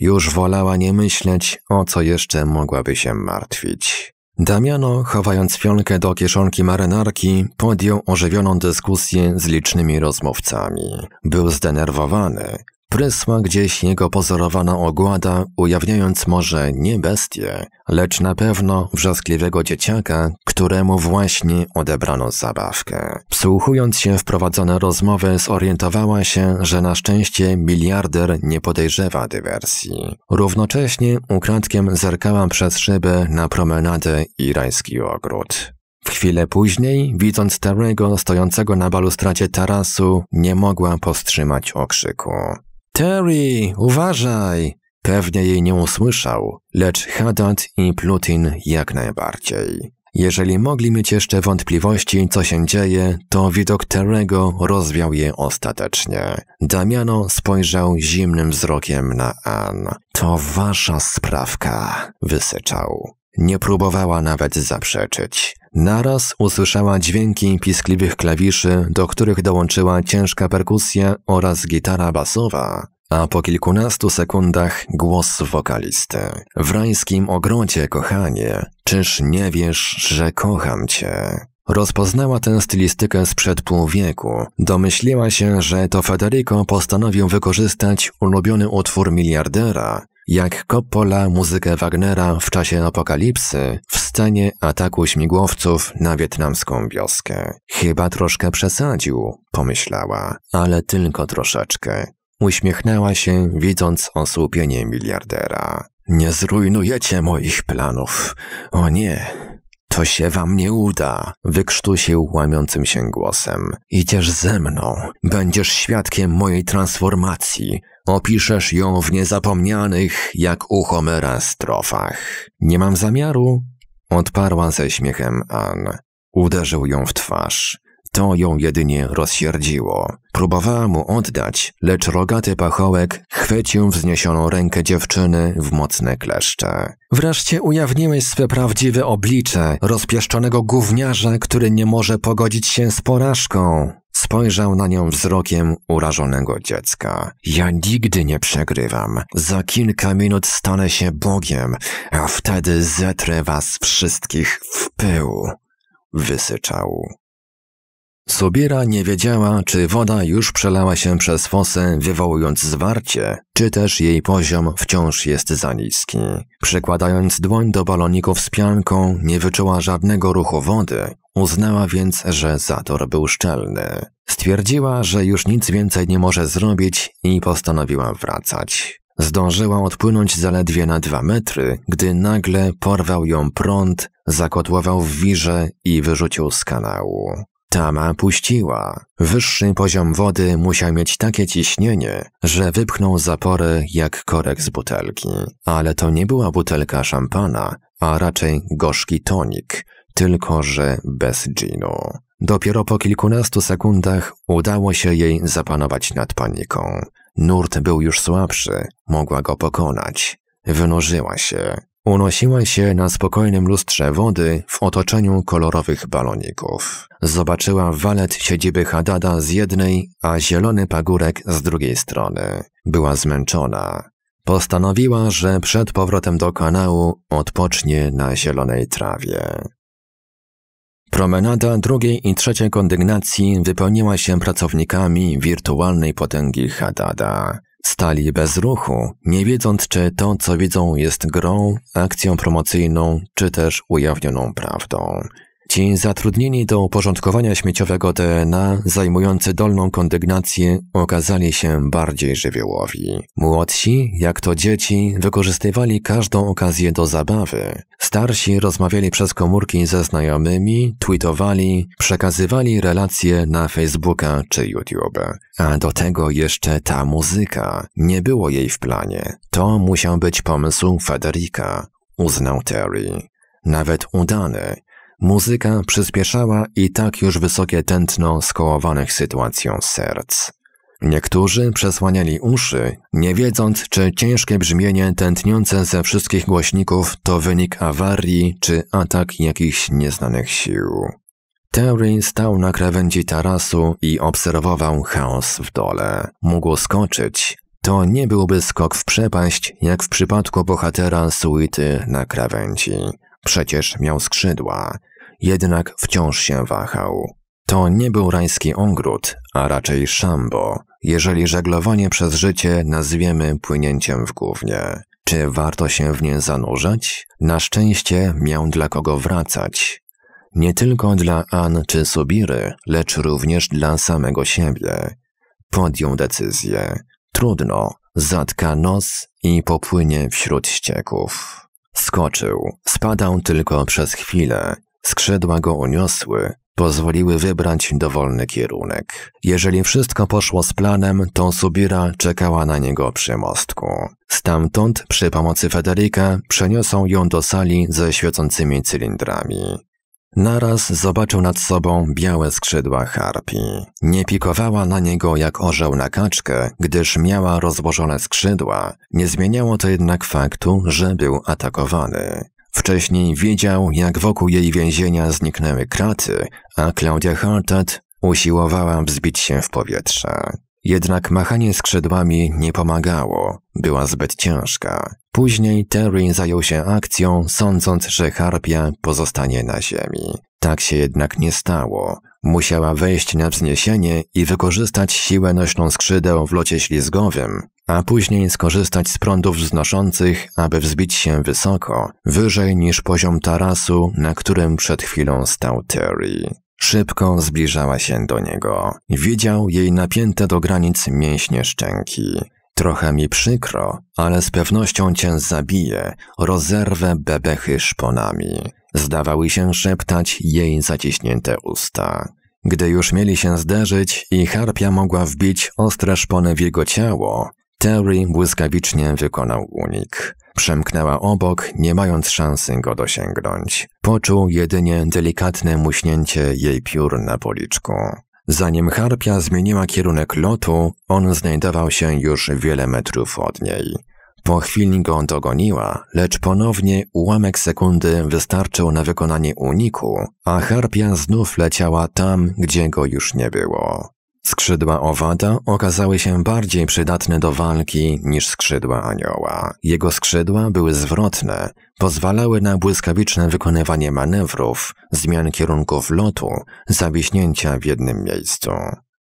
już wolała nie myśleć, o co jeszcze mogłaby się martwić. Damiano, chowając pionkę do kieszonki marynarki, podjął ożywioną dyskusję z licznymi rozmówcami. Był zdenerwowany. Prysła gdzieś jego pozorowana ogłada, ujawniając może nie bestię, lecz na pewno wrzaskliwego dzieciaka, któremu właśnie odebrano zabawkę. Wsłuchując się w prowadzone rozmowy, zorientowała się, że na szczęście miliarder nie podejrzewa dywersji. Równocześnie ukradkiem zerkała przez szybę na promenadę i rajski ogród. W chwilę później, widząc Terego stojącego na balustracie tarasu, nie mogła powstrzymać okrzyku. Terry, uważaj! Pewnie jej nie usłyszał, lecz Haddad i Plutin jak najbardziej. Jeżeli mogli mieć jeszcze wątpliwości, co się dzieje, to widok Terego rozwiał je ostatecznie. Damiano spojrzał zimnym wzrokiem na Ann. To wasza sprawka, wysyczał. Nie próbowała nawet zaprzeczyć. Naraz usłyszała dźwięki piskliwych klawiszy, do których dołączyła ciężka perkusja oraz gitara basowa, a po kilkunastu sekundach głos wokalisty. W rajskim ogrodzie, kochanie, czyż nie wiesz, że kocham cię? Rozpoznała tę stylistykę sprzed pół wieku. Domyśliła się, że to Federico postanowił wykorzystać ulubiony utwór miliardera jak Coppola muzykę Wagnera w czasie apokalipsy w scenie ataku śmigłowców na wietnamską wioskę. Chyba troszkę przesadził, pomyślała, ale tylko troszeczkę. Uśmiechnęła się, widząc osłupienie miliardera. Nie zrujnujecie moich planów. O nie, to się wam nie uda, wykrztusił łamiącym się głosem. Idziesz ze mną, będziesz świadkiem mojej transformacji, Opiszesz ją w niezapomnianych, jak u Homera, strofach. Nie mam zamiaru, odparła ze śmiechem Ann. Uderzył ją w twarz. To ją jedynie rozsierdziło. Próbowała mu oddać, lecz rogaty pachołek chwycił wzniesioną rękę dziewczyny w mocne kleszcze. Wreszcie ujawniłeś swe prawdziwe oblicze, rozpieszczonego gówniarza, który nie może pogodzić się z porażką. Spojrzał na nią wzrokiem urażonego dziecka. Ja nigdy nie przegrywam. Za kilka minut stanę się Bogiem, a wtedy zetrę was wszystkich w pył. Wysyczał. Sobira nie wiedziała, czy woda już przelała się przez fosę, wywołując zwarcie, czy też jej poziom wciąż jest za niski. Przekładając dłoń do baloników z pianką, nie wyczuła żadnego ruchu wody, Uznała więc, że zator był szczelny. Stwierdziła, że już nic więcej nie może zrobić i postanowiła wracać. Zdążyła odpłynąć zaledwie na dwa metry, gdy nagle porwał ją prąd, zakotłował w wirze i wyrzucił z kanału. Tama puściła. Wyższy poziom wody musiał mieć takie ciśnienie, że wypchnął zapory jak korek z butelki. Ale to nie była butelka szampana, a raczej gorzki tonik, tylko że bez Gino. Dopiero po kilkunastu sekundach udało się jej zapanować nad paniką. Nurt był już słabszy, mogła go pokonać. Wynurzyła się. Unosiła się na spokojnym lustrze wody w otoczeniu kolorowych baloników. Zobaczyła walet siedziby Hadada z jednej, a zielony pagórek z drugiej strony. Była zmęczona. Postanowiła, że przed powrotem do kanału odpocznie na zielonej trawie. Promenada drugiej i trzeciej kondygnacji wypełniła się pracownikami wirtualnej potęgi Hadada. Stali bez ruchu, nie wiedząc czy to, co widzą jest grą, akcją promocyjną, czy też ujawnioną prawdą. Ci zatrudnieni do uporządkowania śmieciowego DNA, zajmujący dolną kondygnację, okazali się bardziej żywiołowi. Młodsi, jak to dzieci, wykorzystywali każdą okazję do zabawy. Starsi rozmawiali przez komórki ze znajomymi, tweetowali, przekazywali relacje na Facebooka czy YouTube. A do tego jeszcze ta muzyka. Nie było jej w planie. To musiał być pomysł Federica. Uznał Terry nawet udany, Muzyka przyspieszała i tak już wysokie tętno skołowanych sytuacją serc. Niektórzy przesłaniali uszy, nie wiedząc, czy ciężkie brzmienie tętniące ze wszystkich głośników to wynik awarii czy atak jakichś nieznanych sił. Terry stał na krawędzi tarasu i obserwował chaos w dole. Mógł skoczyć. To nie byłby skok w przepaść, jak w przypadku bohatera suity na krawędzi. Przecież miał skrzydła. Jednak wciąż się wahał. To nie był rajski ogród, a raczej szambo, jeżeli żeglowanie przez życie nazwiemy płynięciem w gównie. Czy warto się w nie zanurzać? Na szczęście miał dla kogo wracać. Nie tylko dla An czy Subiry, lecz również dla samego siebie. Podjął decyzję. Trudno, zatka nos i popłynie wśród ścieków. Skoczył, spadał tylko przez chwilę. Skrzydła go uniosły, pozwoliły wybrać dowolny kierunek. Jeżeli wszystko poszło z planem, to Subira czekała na niego przy mostku. Stamtąd, przy pomocy Federika, przeniosą ją do sali ze świecącymi cylindrami. Naraz zobaczył nad sobą białe skrzydła harpi. Nie pikowała na niego jak orzeł na kaczkę, gdyż miała rozłożone skrzydła. Nie zmieniało to jednak faktu, że był atakowany. Wcześniej widział, jak wokół jej więzienia zniknęły kraty, a Claudia Hartet usiłowała wzbić się w powietrze. Jednak machanie skrzydłami nie pomagało, była zbyt ciężka. Później Terry zajął się akcją, sądząc, że harpia pozostanie na ziemi. Tak się jednak nie stało. Musiała wejść na wzniesienie i wykorzystać siłę nośną skrzydeł w locie ślizgowym, a później skorzystać z prądów wznoszących, aby wzbić się wysoko, wyżej niż poziom tarasu, na którym przed chwilą stał Terry. Szybko zbliżała się do niego. Widział jej napięte do granic mięśnie szczęki. Trochę mi przykro, ale z pewnością cię zabiję, rozerwę bebechy szponami. Zdawały się szeptać jej zaciśnięte usta. Gdy już mieli się zderzyć i harpia mogła wbić ostre szpony w jego ciało, Terry błyskawicznie wykonał unik. Przemknęła obok, nie mając szansy go dosięgnąć. Poczuł jedynie delikatne muśnięcie jej piór na policzku. Zanim harpia zmieniła kierunek lotu, on znajdował się już wiele metrów od niej. Po chwili go dogoniła, lecz ponownie ułamek sekundy wystarczył na wykonanie uniku, a harpia znów leciała tam, gdzie go już nie było. Skrzydła owada okazały się bardziej przydatne do walki niż skrzydła anioła. Jego skrzydła były zwrotne, pozwalały na błyskawiczne wykonywanie manewrów, zmian kierunków lotu, zawiśnięcia w jednym miejscu.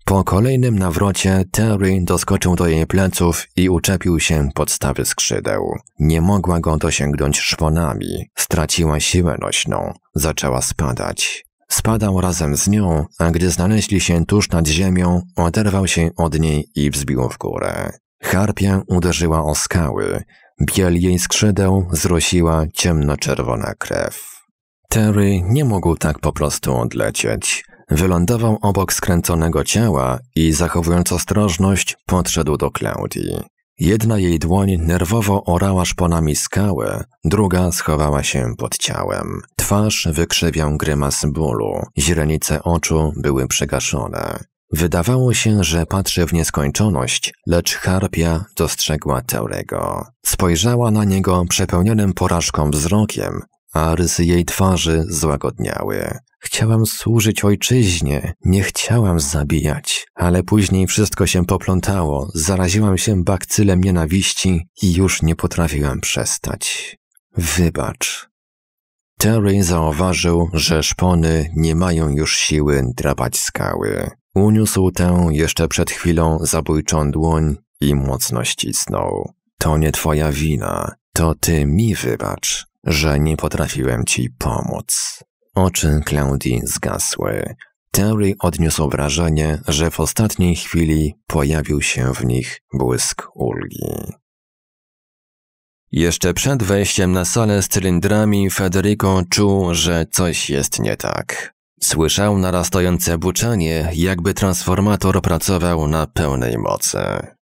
Po kolejnym nawrocie Terry doskoczył do jej pleców i uczepił się podstawy skrzydeł. Nie mogła go dosięgnąć szponami, straciła siłę nośną, zaczęła spadać. Spadał razem z nią, a gdy znaleźli się tuż nad ziemią, oderwał się od niej i wzbił w górę. Harpia uderzyła o skały. Biel jej skrzydeł zrosiła ciemnoczerwona krew. Terry nie mógł tak po prostu odlecieć. Wylądował obok skręconego ciała i zachowując ostrożność podszedł do Klaudii. Jedna jej dłoń nerwowo orała szponami skałę, druga schowała się pod ciałem. Twarz wykrzywiał grymas bólu, źrenice oczu były przegaszone. Wydawało się, że patrzy w nieskończoność, lecz harpia dostrzegła Teurego. Spojrzała na niego przepełnionym porażką wzrokiem, a rysy jej twarzy złagodniały. Chciałam służyć ojczyźnie, nie chciałam zabijać, ale później wszystko się poplątało, zaraziłam się bakcylem nienawiści i już nie potrafiłam przestać. Wybacz. Terry zauważył, że szpony nie mają już siły drapać skały. Uniósł tę jeszcze przed chwilą zabójczą dłoń i mocno ścisnął. To nie twoja wina, to ty mi wybacz że nie potrafiłem ci pomóc. Oczy Klaudii zgasły. Terry odniósł wrażenie, że w ostatniej chwili pojawił się w nich błysk ulgi. Jeszcze przed wejściem na salę z cylindrami Federico czuł, że coś jest nie tak. Słyszał narastające buczanie, jakby transformator pracował na pełnej mocy.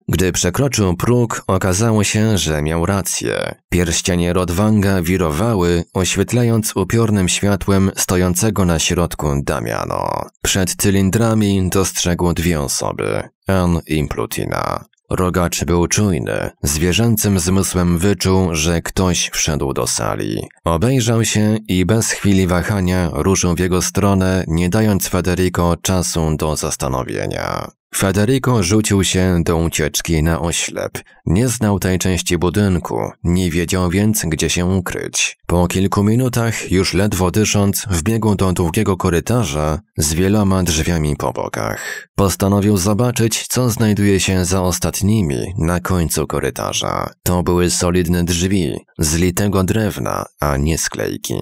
Gdy przekroczył próg, okazało się, że miał rację. Pierścienie Rodwanga wirowały, oświetlając upiornym światłem stojącego na środku Damiano. Przed cylindrami dostrzegł dwie osoby, Ann i Plutina. Rogacz był czujny, zwierzęcym zmysłem wyczuł, że ktoś wszedł do sali. Obejrzał się i bez chwili wahania ruszył w jego stronę, nie dając Federico czasu do zastanowienia. Federico rzucił się do ucieczki na oślep. Nie znał tej części budynku, nie wiedział więc, gdzie się ukryć. Po kilku minutach, już ledwo dysząc, wbiegł do długiego korytarza z wieloma drzwiami po bokach. Postanowił zobaczyć, co znajduje się za ostatnimi, na końcu korytarza. To były solidne drzwi, z litego drewna, a nie sklejki.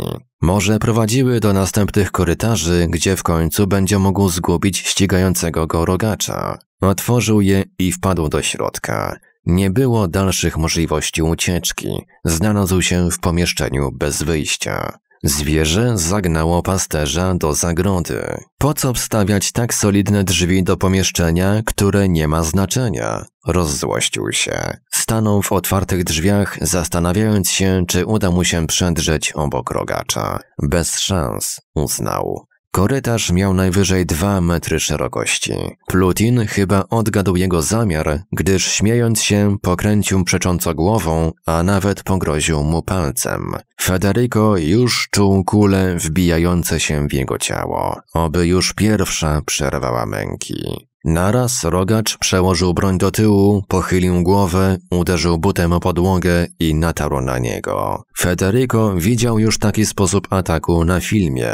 Może prowadziły do następnych korytarzy, gdzie w końcu będzie mógł zgubić ścigającego go rogacza. Otworzył je i wpadł do środka. Nie było dalszych możliwości ucieczki. Znalazł się w pomieszczeniu bez wyjścia. Zwierzę zagnało pasterza do zagrody. Po co wstawiać tak solidne drzwi do pomieszczenia, które nie ma znaczenia? Rozzłościł się. Stanął w otwartych drzwiach, zastanawiając się, czy uda mu się przedrzeć obok rogacza. Bez szans, uznał. Korytarz miał najwyżej dwa metry szerokości. Plutin chyba odgadł jego zamiar, gdyż śmiejąc się pokręcił przecząco głową, a nawet pogroził mu palcem. Federico już czuł kule wbijające się w jego ciało. Oby już pierwsza przerwała męki. Naraz rogacz przełożył broń do tyłu, pochylił głowę, uderzył butem o podłogę i natarł na niego. Federico widział już taki sposób ataku na filmie.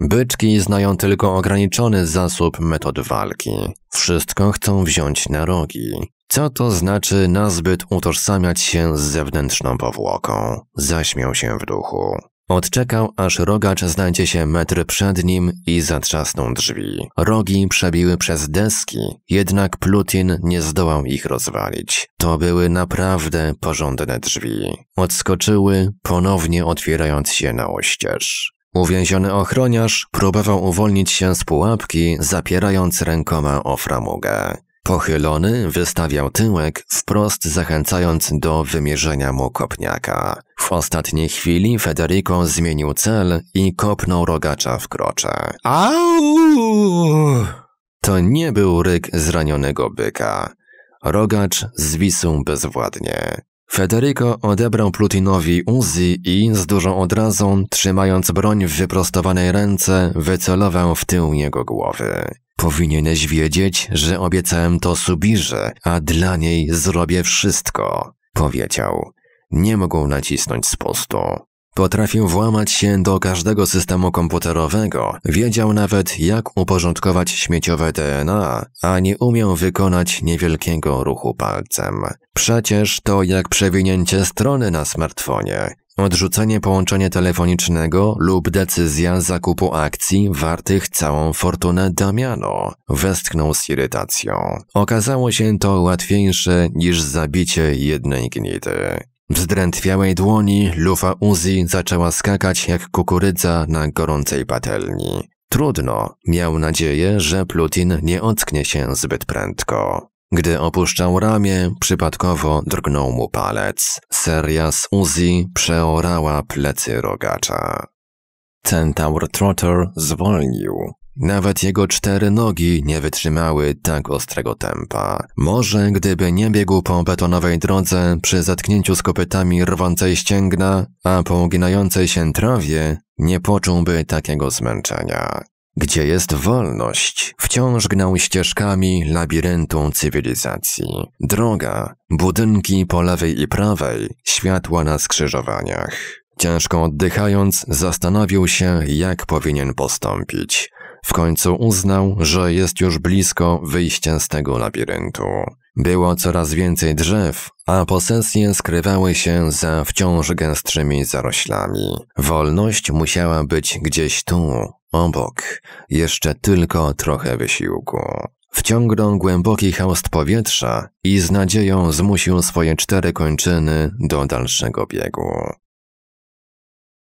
Byczki znają tylko ograniczony zasób metod walki. Wszystko chcą wziąć na rogi. Co to znaczy nazbyt utożsamiać się z zewnętrzną powłoką? Zaśmiał się w duchu. Odczekał, aż rogacz znajdzie się metr przed nim i zatrzasnął drzwi. Rogi przebiły przez deski, jednak Plutin nie zdołał ich rozwalić. To były naprawdę porządne drzwi. Odskoczyły, ponownie otwierając się na oścież. Uwięziony ochroniarz próbował uwolnić się z pułapki, zapierając rękoma o framugę. Pochylony wystawiał tyłek, wprost zachęcając do wymierzenia mu kopniaka. W ostatniej chwili Federico zmienił cel i kopnął rogacza w krocze. Au! To nie był ryk zranionego byka. Rogacz zwisł bezwładnie. Federico odebrał Plutinowi Uzi i z dużą odrazą, trzymając broń w wyprostowanej ręce, wycelował w tył jego głowy. Powinieneś wiedzieć, że obiecałem to Subirze, a dla niej zrobię wszystko, powiedział. Nie mogą nacisnąć postu. Potrafił włamać się do każdego systemu komputerowego, wiedział nawet jak uporządkować śmieciowe DNA, a nie umiał wykonać niewielkiego ruchu palcem. Przecież to jak przewinięcie strony na smartfonie, odrzucenie połączenia telefonicznego lub decyzja zakupu akcji wartych całą fortunę Damiano, westchnął z irytacją. Okazało się to łatwiejsze niż zabicie jednej gnity. W zdrętwiałej dłoni lufa Uzi zaczęła skakać jak kukurydza na gorącej patelni. Trudno, miał nadzieję, że Plutin nie ocknie się zbyt prędko. Gdy opuszczał ramię, przypadkowo drgnął mu palec. Seria z Uzi przeorała plecy rogacza. Centaur Trotter zwolnił. Nawet jego cztery nogi nie wytrzymały tak ostrego tempa. Może gdyby nie biegł po betonowej drodze przy zatknięciu z kopytami rwącej ścięgna, a po uginającej się trawie, nie poczułby takiego zmęczenia. Gdzie jest wolność? Wciąż gnał ścieżkami labiryntu cywilizacji. Droga, budynki po lewej i prawej, światła na skrzyżowaniach. Ciężko oddychając, zastanowił się, jak powinien postąpić. W końcu uznał, że jest już blisko wyjścia z tego labiryntu. Było coraz więcej drzew, a posesje skrywały się za wciąż gęstszymi zaroślami. Wolność musiała być gdzieś tu, Obok, jeszcze tylko trochę wysiłku. Wciągnął głęboki haust powietrza i z nadzieją zmusił swoje cztery kończyny do dalszego biegu.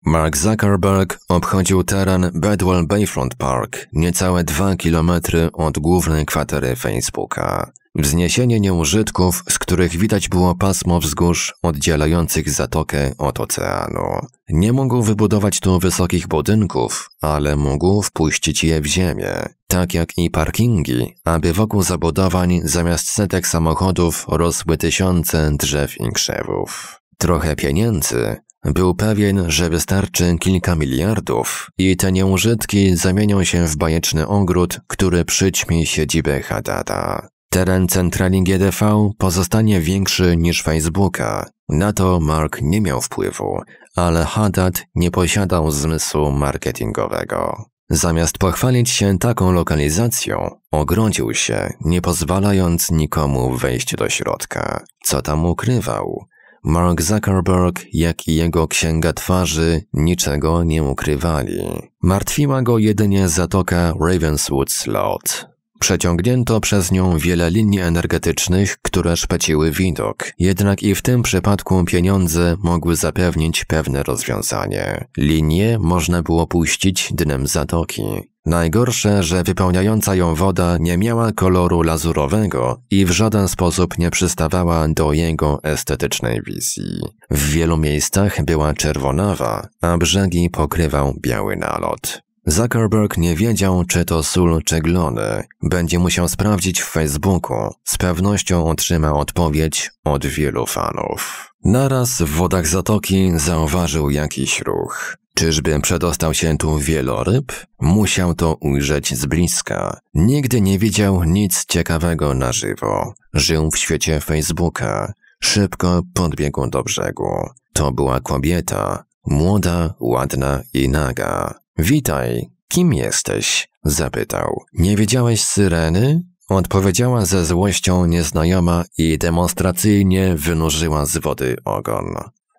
Mark Zuckerberg obchodził teren Bedwell Bayfront Park niecałe dwa kilometry od głównej kwatery Facebooka. Wzniesienie nieużytków, z których widać było pasmo wzgórz oddzielających zatokę od oceanu. Nie mógł wybudować tu wysokich budynków, ale mógł wpuścić je w ziemię, tak jak i parkingi, aby wokół zabudowań zamiast setek samochodów rosły tysiące drzew i krzewów. Trochę pieniędzy, był pewien, że wystarczy kilka miliardów i te nieużytki zamienią się w bajeczny ogród, który przyćmi siedzibę Hadada. Teren centrali GDV pozostanie większy niż Facebooka. Na to Mark nie miał wpływu, ale Haddad nie posiadał zmysłu marketingowego. Zamiast pochwalić się taką lokalizacją, ogrodził się, nie pozwalając nikomu wejść do środka. Co tam ukrywał? Mark Zuckerberg, jak i jego księga twarzy niczego nie ukrywali. Martwiła go jedynie zatoka Ravenswood Slot. Przeciągnięto przez nią wiele linii energetycznych, które szpeciły widok, jednak i w tym przypadku pieniądze mogły zapewnić pewne rozwiązanie. Linie można było puścić dnem zatoki. Najgorsze, że wypełniająca ją woda nie miała koloru lazurowego i w żaden sposób nie przystawała do jego estetycznej wizji. W wielu miejscach była czerwonawa, a brzegi pokrywał biały nalot. Zuckerberg nie wiedział, czy to sól, czy glony. Będzie musiał sprawdzić w Facebooku. Z pewnością otrzyma odpowiedź od wielu fanów. Naraz w wodach zatoki zauważył jakiś ruch. Czyżby przedostał się tu wieloryb? Musiał to ujrzeć z bliska. Nigdy nie widział nic ciekawego na żywo. Żył w świecie Facebooka. Szybko podbiegł do brzegu. To była kobieta. Młoda, ładna i naga. Witaj, kim jesteś? zapytał. Nie widziałeś syreny? Odpowiedziała ze złością nieznajoma i demonstracyjnie wynurzyła z wody ogon.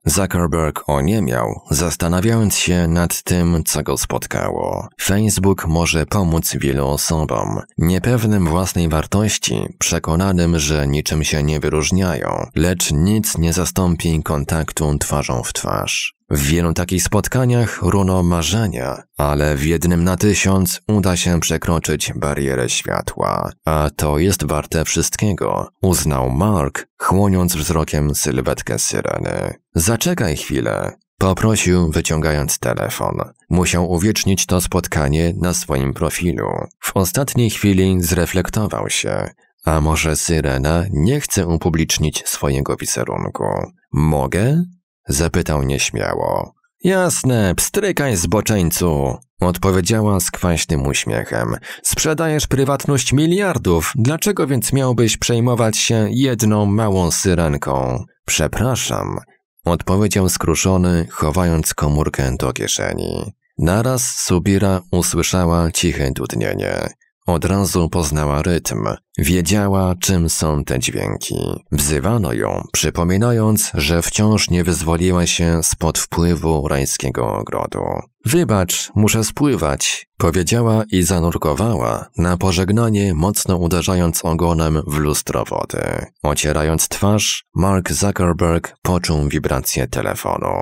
Zuckerberg oniemiał, zastanawiając się nad tym, co go spotkało. Facebook może pomóc wielu osobom, niepewnym własnej wartości, przekonanym, że niczym się nie wyróżniają, lecz nic nie zastąpi kontaktu twarzą w twarz. W wielu takich spotkaniach runą marzenia, ale w jednym na tysiąc uda się przekroczyć barierę światła, a to jest warte wszystkiego, uznał Mark, chłoniąc wzrokiem sylwetkę syreny. Zaczekaj chwilę, Poprosił, wyciągając telefon. Musiał uwiecznić to spotkanie na swoim profilu. W ostatniej chwili zreflektował się. A może Syrena nie chce upublicznić swojego wizerunku? Mogę? Zapytał nieśmiało. Jasne, pstrykaj zboczeńcu! Odpowiedziała z kwaśnym uśmiechem. Sprzedajesz prywatność miliardów, dlaczego więc miałbyś przejmować się jedną małą syrenką? Przepraszam, odpowiedział skruszony, chowając komórkę do kieszeni. Naraz Subira usłyszała ciche dudnienie. Od razu poznała rytm, wiedziała czym są te dźwięki. Wzywano ją, przypominając, że wciąż nie wyzwoliła się spod wpływu rajskiego ogrodu. Wybacz, muszę spływać, powiedziała i zanurkowała, na pożegnanie mocno uderzając ogonem w lustro wody. Ocierając twarz, Mark Zuckerberg poczuł wibrację telefonu.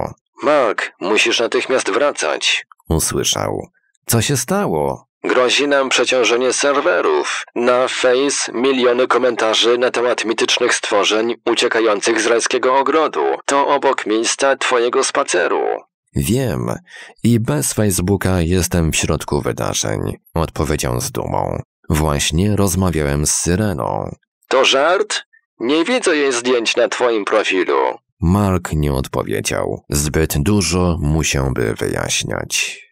Mark, musisz natychmiast wracać, usłyszał. Co się stało? Grozi nam przeciążenie serwerów. Na Face miliony komentarzy na temat mitycznych stworzeń uciekających z rajskiego ogrodu. To obok miejsca twojego spaceru. Wiem. I bez Facebooka jestem w środku wydarzeń. Odpowiedział z dumą. Właśnie rozmawiałem z Syreną. To żart? Nie widzę jej zdjęć na twoim profilu. Mark nie odpowiedział. Zbyt dużo musiałby wyjaśniać.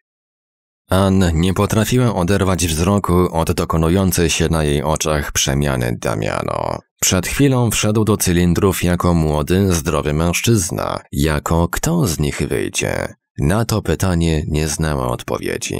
Ann nie potrafiła oderwać wzroku od dokonującej się na jej oczach przemiany Damiano. Przed chwilą wszedł do cylindrów jako młody, zdrowy mężczyzna. Jako kto z nich wyjdzie? Na to pytanie nie znała odpowiedzi.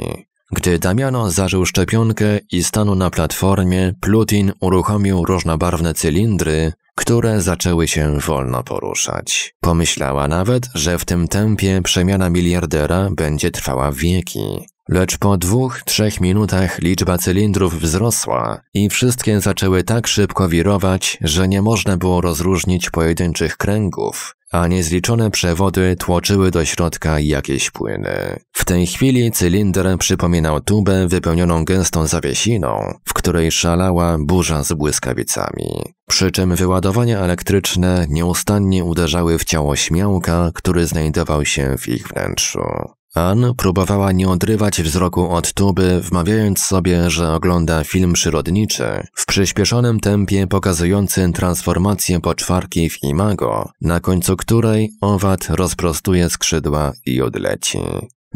Gdy Damiano zażył szczepionkę i stanął na platformie, Plutin uruchomił różnobarwne cylindry, które zaczęły się wolno poruszać. Pomyślała nawet, że w tym tempie przemiana miliardera będzie trwała wieki. Lecz po dwóch, trzech minutach liczba cylindrów wzrosła i wszystkie zaczęły tak szybko wirować, że nie można było rozróżnić pojedynczych kręgów, a niezliczone przewody tłoczyły do środka jakieś płyny. W tej chwili cylinder przypominał tubę wypełnioną gęstą zawiesiną, w której szalała burza z błyskawicami. Przy czym wyładowania elektryczne nieustannie uderzały w ciało śmiałka, który znajdował się w ich wnętrzu. Ann próbowała nie odrywać wzroku od tuby, wmawiając sobie, że ogląda film przyrodniczy, w przyspieszonym tempie pokazujący transformację poczwarki w imago, na końcu której owad rozprostuje skrzydła i odleci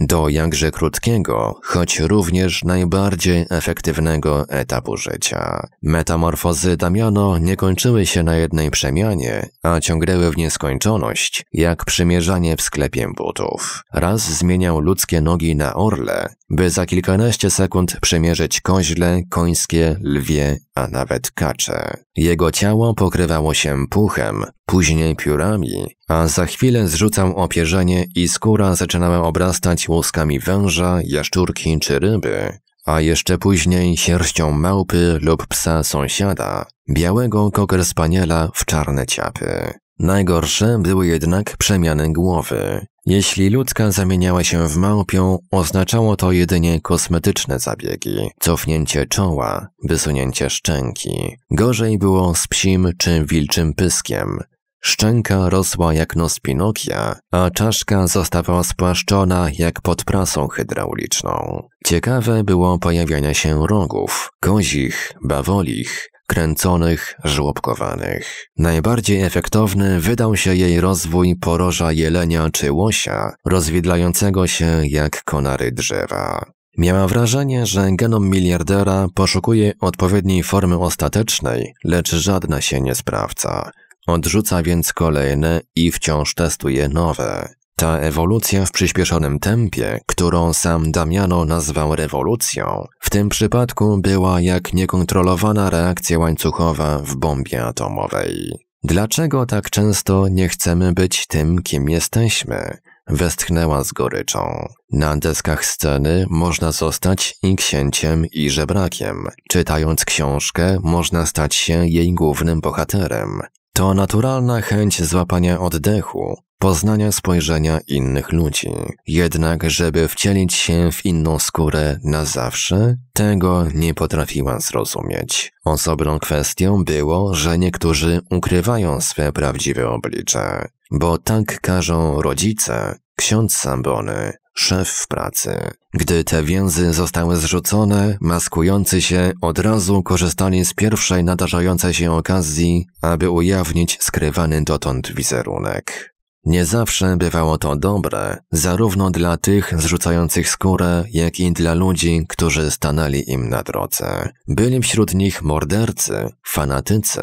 do jakże krótkiego, choć również najbardziej efektywnego etapu życia. Metamorfozy Damiano nie kończyły się na jednej przemianie, a ciągnęły w nieskończoność, jak przymierzanie w sklepie butów. Raz zmieniał ludzkie nogi na orle, by za kilkanaście sekund przymierzyć koźle, końskie, lwie a nawet kacze. Jego ciało pokrywało się puchem, później piórami, a za chwilę zrzucał opierzenie i skóra zaczynała obrastać łuskami węża, jaszczurki czy ryby, a jeszcze później sierścią małpy lub psa sąsiada, białego kokerspaniela w czarne ciapy. Najgorsze były jednak przemiany głowy. Jeśli ludzka zamieniała się w małpią, oznaczało to jedynie kosmetyczne zabiegi, cofnięcie czoła, wysunięcie szczęki. Gorzej było z psim czy wilczym pyskiem. Szczęka rosła jak nos Pinokia, a czaszka zostawała spłaszczona jak pod prasą hydrauliczną. Ciekawe było pojawianie się rogów, kozich, bawolich, kręconych, żłobkowanych. Najbardziej efektowny wydał się jej rozwój poroża jelenia czy łosia, rozwidlającego się jak konary drzewa. Miała wrażenie, że genom miliardera poszukuje odpowiedniej formy ostatecznej, lecz żadna się nie sprawdza. Odrzuca więc kolejne i wciąż testuje nowe. Ta ewolucja w przyspieszonym tempie, którą sam Damiano nazwał rewolucją, w tym przypadku była jak niekontrolowana reakcja łańcuchowa w bombie atomowej. Dlaczego tak często nie chcemy być tym, kim jesteśmy? Westchnęła z goryczą. Na deskach sceny można zostać i księciem, i żebrakiem. Czytając książkę, można stać się jej głównym bohaterem. To naturalna chęć złapania oddechu, poznania spojrzenia innych ludzi. Jednak, żeby wcielić się w inną skórę na zawsze, tego nie potrafiła zrozumieć. Osobną kwestią było, że niektórzy ukrywają swe prawdziwe oblicze, bo tak każą rodzice, ksiądz Sambony, szef w pracy. Gdy te więzy zostały zrzucone, maskujący się od razu korzystali z pierwszej nadarzającej się okazji, aby ujawnić skrywany dotąd wizerunek. Nie zawsze bywało to dobre, zarówno dla tych zrzucających skórę, jak i dla ludzi, którzy stanęli im na drodze. Byli wśród nich mordercy, fanatycy,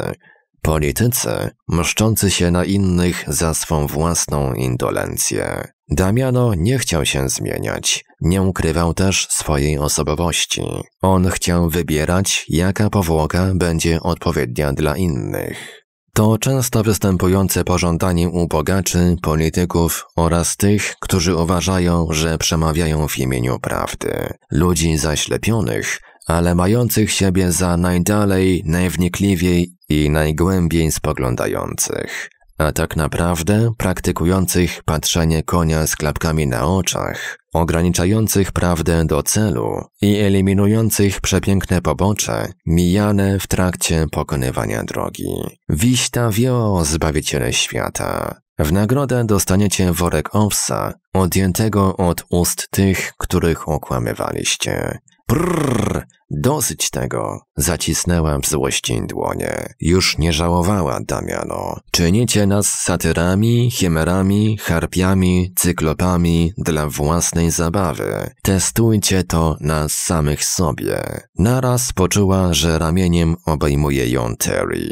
politycy, mszczący się na innych za swą własną indolencję. Damiano nie chciał się zmieniać, nie ukrywał też swojej osobowości. On chciał wybierać, jaka powłoka będzie odpowiednia dla innych. To często występujące pożądanie u bogaczy, polityków oraz tych, którzy uważają, że przemawiają w imieniu prawdy. Ludzi zaślepionych, ale mających siebie za najdalej, najwnikliwiej i najgłębiej spoglądających a tak naprawdę praktykujących patrzenie konia z klapkami na oczach, ograniczających prawdę do celu i eliminujących przepiękne pobocze mijane w trakcie pokonywania drogi. Wiśta wie o Zbawiciele Świata. W nagrodę dostaniecie worek owsa, odjętego od ust tych, których okłamywaliście. Prrr, dosyć tego. Zacisnęła w złości dłonie. Już nie żałowała Damiano. Czynicie nas satyrami, chimerami, harpiami, cyklopami dla własnej zabawy. Testujcie to na samych sobie. Naraz poczuła, że ramieniem obejmuje ją Terry.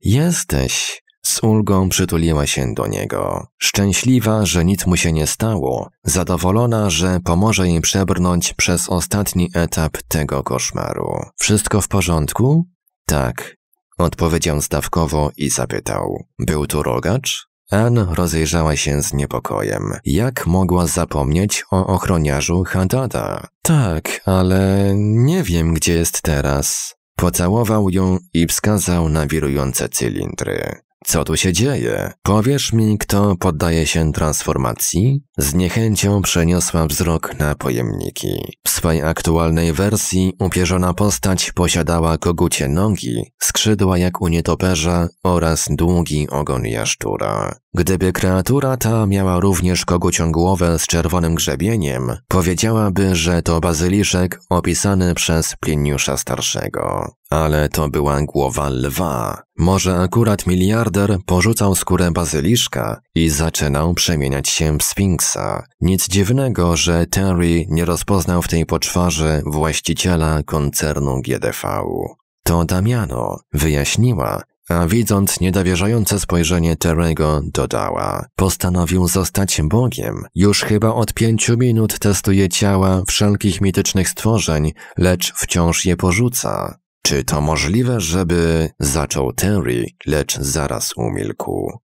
Jesteś z ulgą przytuliła się do niego. Szczęśliwa, że nic mu się nie stało, zadowolona, że pomoże jej przebrnąć przez ostatni etap tego koszmaru. Wszystko w porządku? Tak, odpowiedział zdawkowo i zapytał. Był tu rogacz? Ann rozejrzała się z niepokojem. Jak mogła zapomnieć o ochroniarzu Hadada? Tak, ale nie wiem, gdzie jest teraz. Pocałował ją i wskazał na wirujące cylindry. Co tu się dzieje? Powiesz mi, kto poddaje się transformacji? Z niechęcią przeniosła wzrok na pojemniki. W swej aktualnej wersji upierzona postać posiadała kogucie nogi, skrzydła jak u nietoperza oraz długi ogon jaszczura. Gdyby kreatura ta miała również kogucią głowę z czerwonym grzebieniem, powiedziałaby, że to bazyliszek opisany przez Pliniusza Starszego. Ale to była głowa lwa. Może akurat miliarder porzucał skórę bazyliszka i zaczynał przemieniać się w Sfinksa. Nic dziwnego, że Terry nie rozpoznał w tej poczwarzy właściciela koncernu GDV. To Damiano wyjaśniła, a widząc niedowierzające spojrzenie Terego, dodała: Postanowił zostać Bogiem. Już chyba od pięciu minut testuje ciała wszelkich mitycznych stworzeń, lecz wciąż je porzuca. Czy to możliwe, żeby zaczął Terry, lecz zaraz umilkł?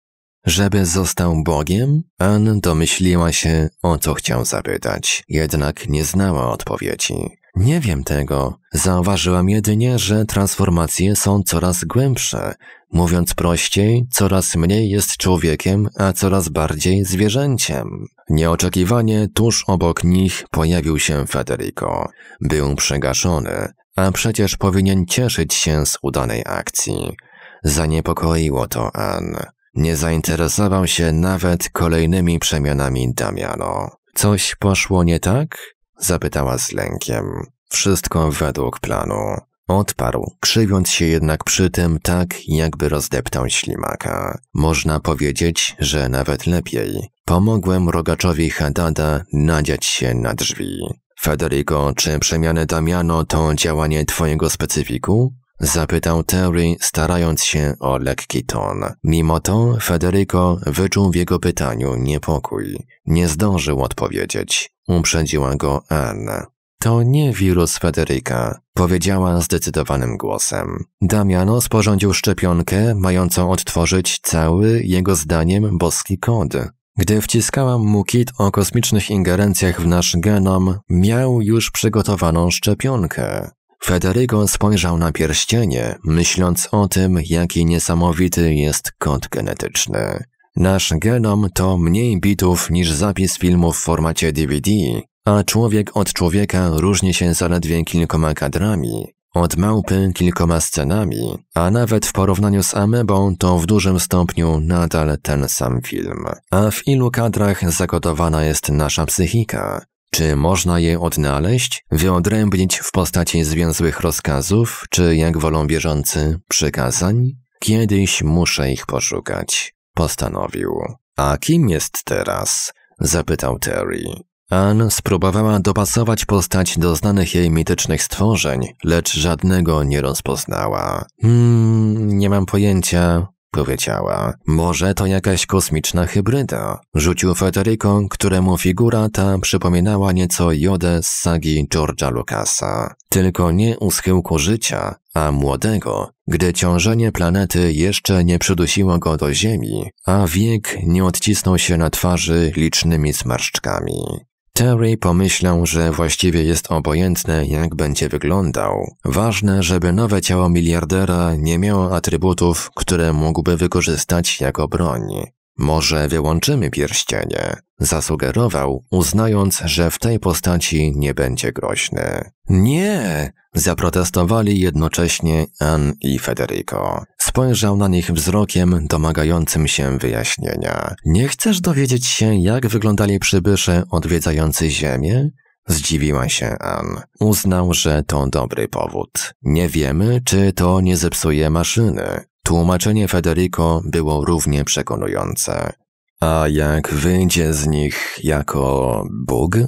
Żeby został Bogiem? Ann domyśliła się, o co chciał zapytać, jednak nie znała odpowiedzi. Nie wiem tego. Zauważyłam jedynie, że transformacje są coraz głębsze. Mówiąc prościej, coraz mniej jest człowiekiem, a coraz bardziej zwierzęciem. Nieoczekiwanie tuż obok nich pojawił się Federico. Był przegaszony, a przecież powinien cieszyć się z udanej akcji. Zaniepokoiło to Ann. Nie zainteresował się nawet kolejnymi przemianami Damiano. Coś poszło nie tak? Zapytała z lękiem. Wszystko według planu. Odparł, krzywiąc się jednak przy tym tak, jakby rozdeptał ślimaka. Można powiedzieć, że nawet lepiej. Pomogłem rogaczowi Hadada nadziać się na drzwi. Federico, czy przemiany Damiano to działanie twojego specyfiku? Zapytał Terry, starając się o lekki ton. Mimo to Federico wyczuł w jego pytaniu niepokój. Nie zdążył odpowiedzieć. Uprzedziła go Anne. To nie wirus Federika, powiedziała zdecydowanym głosem. Damiano sporządził szczepionkę mającą odtworzyć cały, jego zdaniem, boski kod. Gdy wciskałam mu kit o kosmicznych ingerencjach w nasz genom, miał już przygotowaną szczepionkę. Federico spojrzał na pierścienie, myśląc o tym, jaki niesamowity jest kod genetyczny. Nasz genom to mniej bitów niż zapis filmu w formacie DVD, a człowiek od człowieka różni się zaledwie kilkoma kadrami, od małpy kilkoma scenami, a nawet w porównaniu z amebą to w dużym stopniu nadal ten sam film. A w ilu kadrach zakodowana jest nasza psychika? Czy można je odnaleźć, wyodrębnić w postaci zwięzłych rozkazów, czy jak wolą bieżący, przykazań? Kiedyś muszę ich poszukać postanowił. A kim jest teraz? zapytał Terry. Ann spróbowała dopasować postać do znanych jej mitycznych stworzeń, lecz żadnego nie rozpoznała. Hmm, nie mam pojęcia, Powiedziała, może to jakaś kosmiczna hybryda. Rzucił Federico, któremu figura ta przypominała nieco Jodę z sagi George'a Lucasa. Tylko nie u schyłku życia, a młodego, gdy ciążenie planety jeszcze nie przydusiło go do Ziemi, a wiek nie odcisnął się na twarzy licznymi zmarszczkami. Terry pomyślał, że właściwie jest obojętne, jak będzie wyglądał. Ważne, żeby nowe ciało miliardera nie miało atrybutów, które mógłby wykorzystać jako broń. Może wyłączymy pierścienie? Zasugerował, uznając, że w tej postaci nie będzie groźny. Nie! Zaprotestowali jednocześnie Ann i Federico. Spojrzał na nich wzrokiem domagającym się wyjaśnienia. Nie chcesz dowiedzieć się, jak wyglądali przybysze odwiedzający Ziemię? Zdziwiła się Ann. Uznał, że to dobry powód. Nie wiemy, czy to nie zepsuje maszyny. Tłumaczenie Federico było równie przekonujące. A jak wyjdzie z nich jako Bóg?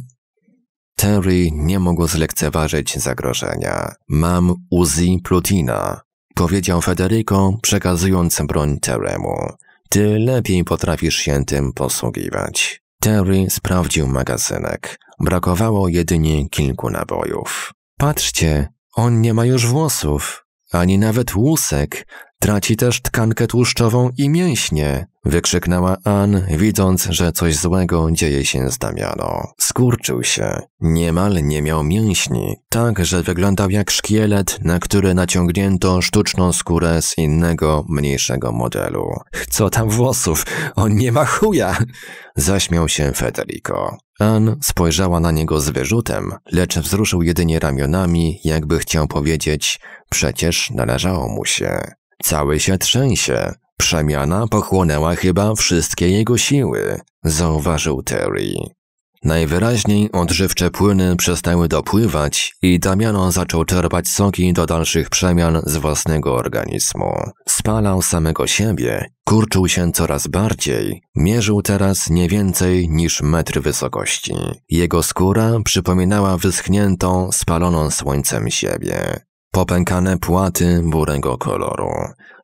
Terry nie mogło zlekceważyć zagrożenia. Mam Uzi Plutina, powiedział Federico, przekazując broń Teremu. Ty lepiej potrafisz się tym posługiwać. Terry sprawdził magazynek. Brakowało jedynie kilku nabojów. Patrzcie, on nie ma już włosów, ani nawet łusek, Traci też tkankę tłuszczową i mięśnie, wykrzyknęła Ann, widząc, że coś złego dzieje się z Damiano. Skurczył się. Niemal nie miał mięśni, tak, że wyglądał jak szkielet, na który naciągnięto sztuczną skórę z innego, mniejszego modelu. Co tam włosów? On nie ma chuja! Zaśmiał się Federico. Ann spojrzała na niego z wyrzutem, lecz wzruszył jedynie ramionami, jakby chciał powiedzieć, przecież należało mu się. Cały się trzęsie. Przemiana pochłonęła chyba wszystkie jego siły, zauważył Terry. Najwyraźniej odżywcze płyny przestały dopływać i Damiano zaczął czerpać soki do dalszych przemian z własnego organizmu. Spalał samego siebie, kurczył się coraz bardziej, mierzył teraz nie więcej niż metr wysokości. Jego skóra przypominała wyschniętą, spaloną słońcem siebie popękane płaty burego koloru.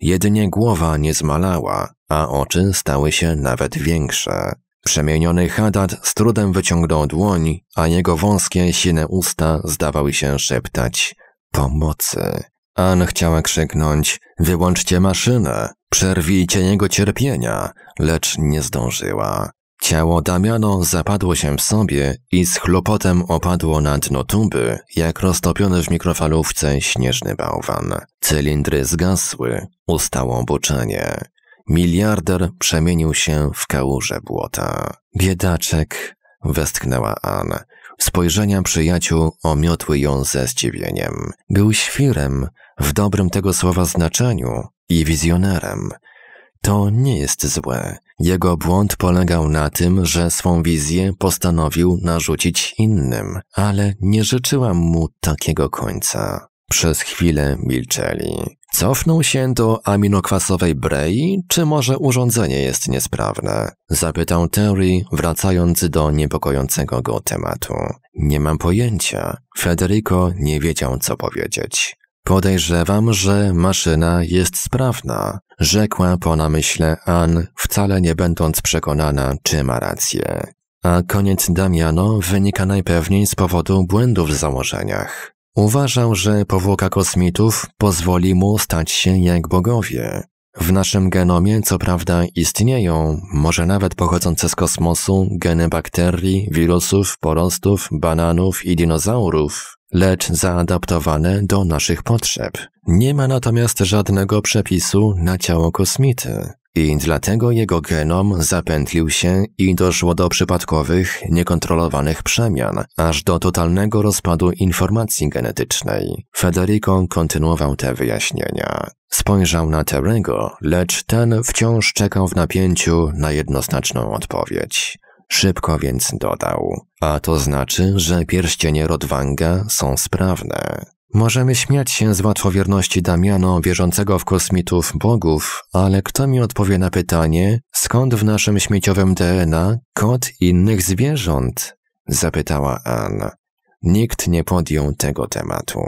Jedynie głowa nie zmalała, a oczy stały się nawet większe. Przemieniony Haddad z trudem wyciągnął dłoń, a jego wąskie, sine usta zdawały się szeptać pomocy. An chciała krzyknąć wyłączcie maszynę, przerwijcie jego cierpienia, lecz nie zdążyła. Ciało Damiano zapadło się w sobie i z chlopotem opadło na dno tuby, jak roztopiony w mikrofalówce śnieżny bałwan. Cylindry zgasły, ustało buczenie. Miliarder przemienił się w kałużę błota. Biedaczek, westchnęła Ann. Spojrzenia przyjaciół omiotły ją ze zdziwieniem. Był świrem, w dobrym tego słowa znaczeniu, i wizjonerem. To nie jest złe. Jego błąd polegał na tym, że swą wizję postanowił narzucić innym, ale nie życzyłam mu takiego końca. Przez chwilę milczeli. Cofnął się do aminokwasowej brei, czy może urządzenie jest niesprawne? Zapytał Terry, wracając do niepokojącego go tematu. Nie mam pojęcia. Federico nie wiedział, co powiedzieć. Podejrzewam, że maszyna jest sprawna. Rzekła po namyśle Ann, wcale nie będąc przekonana, czy ma rację. A koniec Damiano wynika najpewniej z powodu błędów w założeniach. Uważał, że powłoka kosmitów pozwoli mu stać się jak bogowie. W naszym genomie co prawda istnieją, może nawet pochodzące z kosmosu, geny bakterii, wirusów, porostów, bananów i dinozaurów, lecz zaadaptowane do naszych potrzeb. Nie ma natomiast żadnego przepisu na ciało kosmity. I dlatego jego genom zapętlił się i doszło do przypadkowych, niekontrolowanych przemian, aż do totalnego rozpadu informacji genetycznej. Federico kontynuował te wyjaśnienia. Spojrzał na Terego, lecz ten wciąż czekał w napięciu na jednoznaczną odpowiedź. Szybko więc dodał. A to znaczy, że pierścienie Rodwanga są sprawne. Możemy śmiać się z łatwowierności Damiano wierzącego w kosmitów bogów, ale kto mi odpowie na pytanie, skąd w naszym śmieciowym DNA kot innych zwierząt? Zapytała Ann. Nikt nie podjął tego tematu.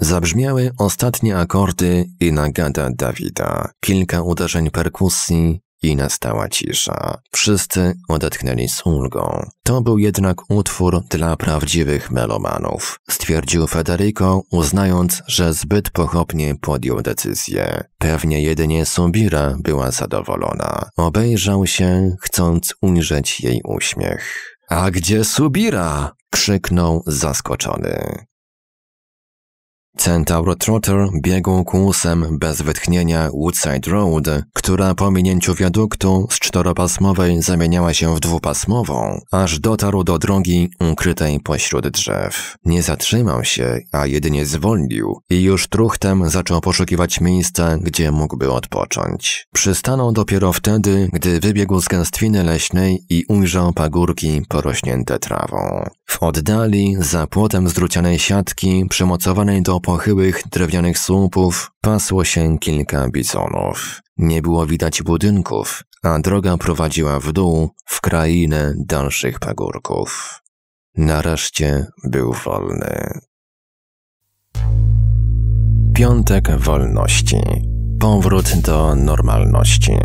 Zabrzmiały ostatnie akordy i nagada Dawida. Kilka uderzeń perkusji, i nastała cisza. Wszyscy odetchnęli z ulgą. To był jednak utwór dla prawdziwych melomanów, stwierdził Federico, uznając, że zbyt pochopnie podjął decyzję. Pewnie jedynie Subira była zadowolona. Obejrzał się, chcąc ujrzeć jej uśmiech. A gdzie Subira? krzyknął zaskoczony. Centaur Trotter biegł kłusem bez wytchnienia Woodside Road, która po minięciu wiaduktu z czteropasmowej zamieniała się w dwupasmową, aż dotarł do drogi ukrytej pośród drzew. Nie zatrzymał się, a jedynie zwolnił i już truchtem zaczął poszukiwać miejsca, gdzie mógłby odpocząć. Przystanął dopiero wtedy, gdy wybiegł z gęstwiny leśnej i ujrzał pagórki porośnięte trawą. W oddali, za płotem z drucianej siatki, przymocowanej do pochyłych drewnianych słupów pasło się kilka bizonów. Nie było widać budynków, a droga prowadziła w dół w krainę dalszych pagórków. Nareszcie był wolny. Piątek wolności. Powrót do normalności.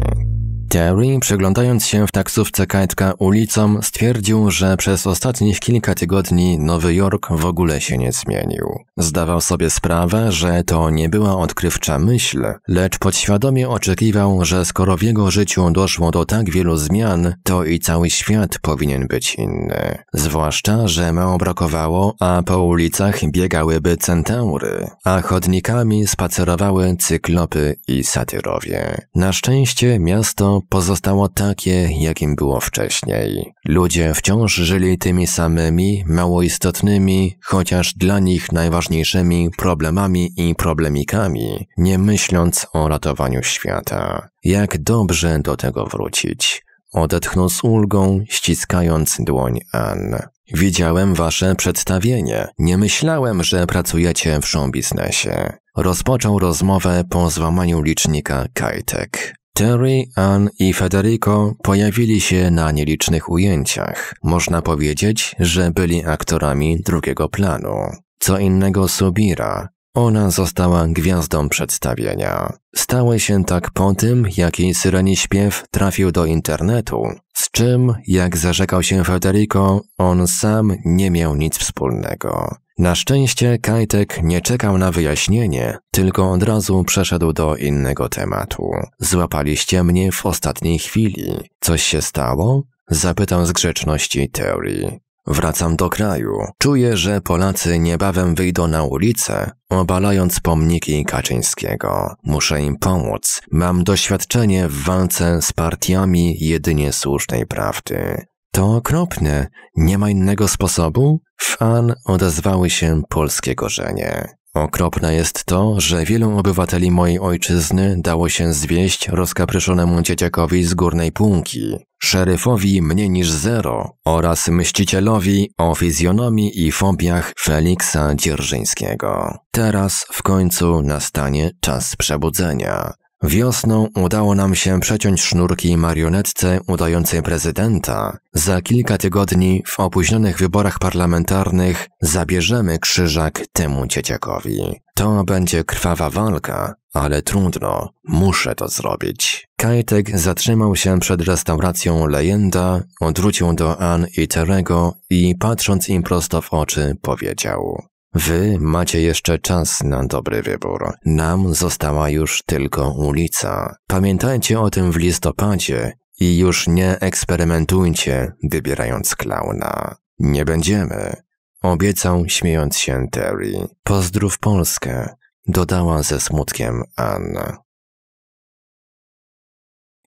Terry, przeglądając się w taksówce Kajtka ulicą, stwierdził, że przez ostatnich kilka tygodni Nowy Jork w ogóle się nie zmienił. Zdawał sobie sprawę, że to nie była odkrywcza myśl, lecz podświadomie oczekiwał, że skoro w jego życiu doszło do tak wielu zmian, to i cały świat powinien być inny. Zwłaszcza, że mało brakowało, a po ulicach biegałyby centaury, a chodnikami spacerowały cyklopy i satyrowie. Na szczęście miasto pozostało takie, jakim było wcześniej. Ludzie wciąż żyli tymi samymi, mało istotnymi, chociaż dla nich najważniejszymi problemami i problemikami, nie myśląc o ratowaniu świata. Jak dobrze do tego wrócić. Odetchnął z ulgą, ściskając dłoń Ann. Widziałem wasze przedstawienie. Nie myślałem, że pracujecie w showbiznesie. Rozpoczął rozmowę po złamaniu licznika Kajtek. Terry, Ann i Federico pojawili się na nielicznych ujęciach. Można powiedzieć, że byli aktorami drugiego planu. Co innego Subira. Ona została gwiazdą przedstawienia. Stały się tak po tym, jak jej syreni śpiew trafił do internetu, z czym, jak zarzekał się Federico, on sam nie miał nic wspólnego. Na szczęście Kajtek nie czekał na wyjaśnienie, tylko od razu przeszedł do innego tematu. Złapaliście mnie w ostatniej chwili. Coś się stało? Zapytał z grzeczności teorii. Wracam do kraju. Czuję, że Polacy niebawem wyjdą na ulicę, obalając pomniki Kaczyńskiego. Muszę im pomóc. Mam doświadczenie w walce z partiami jedynie słusznej prawdy. To okropne, nie ma innego sposobu? Fan odezwały się polskie gorzenie. Okropne jest to, że wielu obywateli mojej ojczyzny dało się zwieść rozkapryszonemu dzieciakowi z górnej półki, szeryfowi mniej niż zero oraz myślicielowi o fizjonomii i fobiach Feliksa Dzierżyńskiego. Teraz w końcu nastanie czas przebudzenia. Wiosną udało nam się przeciąć sznurki marionetce udającej prezydenta. Za kilka tygodni w opóźnionych wyborach parlamentarnych zabierzemy krzyżak temu dzieciakowi. To będzie krwawa walka, ale trudno, muszę to zrobić. Kajtek zatrzymał się przed restauracją Lejenda, odwrócił do Ann i Terego i patrząc im prosto w oczy powiedział Wy macie jeszcze czas na dobry wybór. Nam została już tylko ulica. Pamiętajcie o tym w listopadzie i już nie eksperymentujcie, wybierając klauna. Nie będziemy. Obiecał, śmiejąc się Terry. Pozdrów Polskę, dodała ze smutkiem Anna.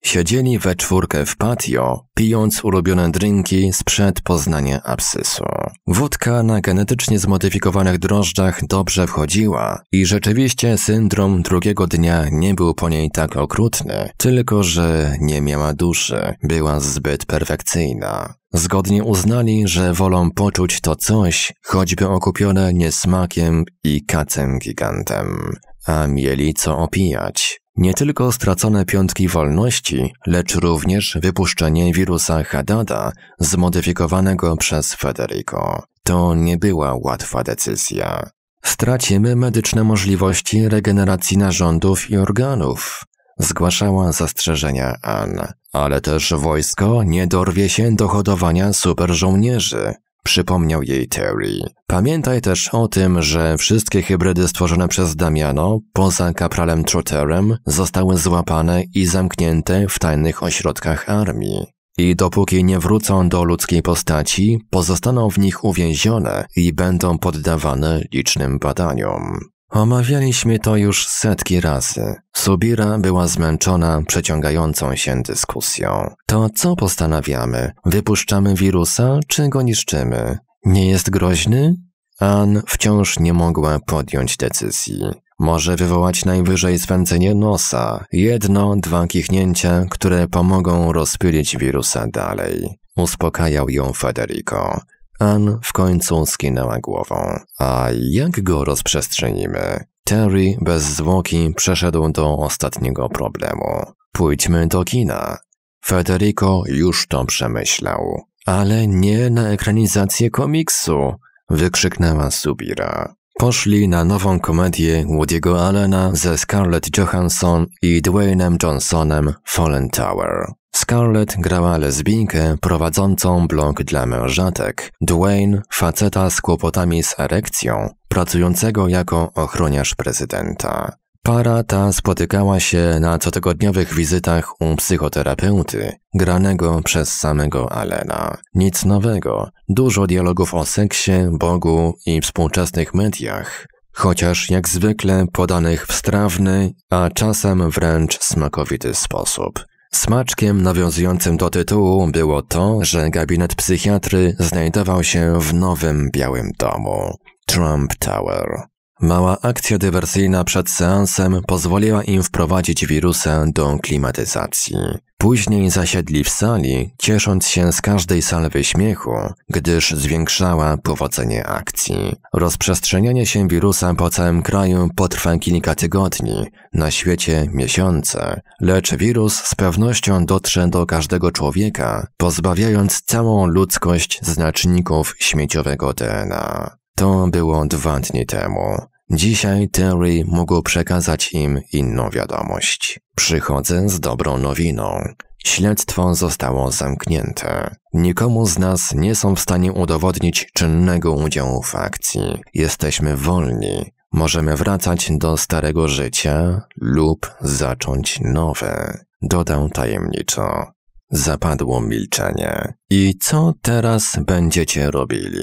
Siedzieli we czwórkę w patio, pijąc ulubione drinki sprzed poznania absysu. Wódka na genetycznie zmodyfikowanych drożdżach dobrze wchodziła i rzeczywiście syndrom drugiego dnia nie był po niej tak okrutny, tylko że nie miała duszy, była zbyt perfekcyjna. Zgodnie uznali, że wolą poczuć to coś, choćby okupione niesmakiem i kacem gigantem a mieli co opijać nie tylko stracone piątki wolności, lecz również wypuszczenie wirusa Hadada zmodyfikowanego przez Federico. To nie była łatwa decyzja. Stracimy medyczne możliwości regeneracji narządów i organów, zgłaszała zastrzeżenia Ann. Ale też wojsko nie dorwie się do hodowania superżołnierzy, Przypomniał jej Terry. Pamiętaj też o tym, że wszystkie hybrydy stworzone przez Damiano, poza kapralem Trotterem, zostały złapane i zamknięte w tajnych ośrodkach armii. I dopóki nie wrócą do ludzkiej postaci, pozostaną w nich uwięzione i będą poddawane licznym badaniom. Omawialiśmy to już setki razy. Subira była zmęczona przeciągającą się dyskusją. To co postanawiamy? Wypuszczamy wirusa, czy go niszczymy? Nie jest groźny? Ann wciąż nie mogła podjąć decyzji. Może wywołać najwyżej swędzenie nosa, jedno, dwa kichnięcia, które pomogą rozpylić wirusa dalej. Uspokajał ją Federico. Ann w końcu skinęła głową. A jak go rozprzestrzenimy? Terry bez zwłoki przeszedł do ostatniego problemu. Pójdźmy do kina. Federico już to przemyślał. Ale nie na ekranizację komiksu! wykrzyknęła Subira. Poszli na nową komedię Woody'ego Allena ze Scarlett Johansson i Dwaynem Johnsonem Fallen Tower. Scarlett grała lesbijkę prowadzącą blog dla mężatek, Dwayne faceta z kłopotami z erekcją, pracującego jako ochroniarz prezydenta. Para ta spotykała się na cotygodniowych wizytach u psychoterapeuty, granego przez samego Alena. Nic nowego, dużo dialogów o seksie, Bogu i współczesnych mediach, chociaż jak zwykle podanych w strawny, a czasem wręcz smakowity sposób. Smaczkiem nawiązującym do tytułu było to, że gabinet psychiatry znajdował się w nowym białym domu Trump Tower. Mała akcja dywersyjna przed seansem pozwoliła im wprowadzić wirusa do klimatyzacji. Później zasiedli w sali, ciesząc się z każdej salwy śmiechu, gdyż zwiększała powodzenie akcji. Rozprzestrzenianie się wirusa po całym kraju potrwa kilka tygodni, na świecie miesiące, lecz wirus z pewnością dotrze do każdego człowieka, pozbawiając całą ludzkość znaczników śmieciowego DNA. To było dwa dni temu. Dzisiaj Terry mógł przekazać im inną wiadomość. Przychodzę z dobrą nowiną. Śledztwo zostało zamknięte. Nikomu z nas nie są w stanie udowodnić czynnego udziału w akcji. Jesteśmy wolni. Możemy wracać do starego życia lub zacząć nowe. Dodał tajemniczo. Zapadło milczenie. I co teraz będziecie robili?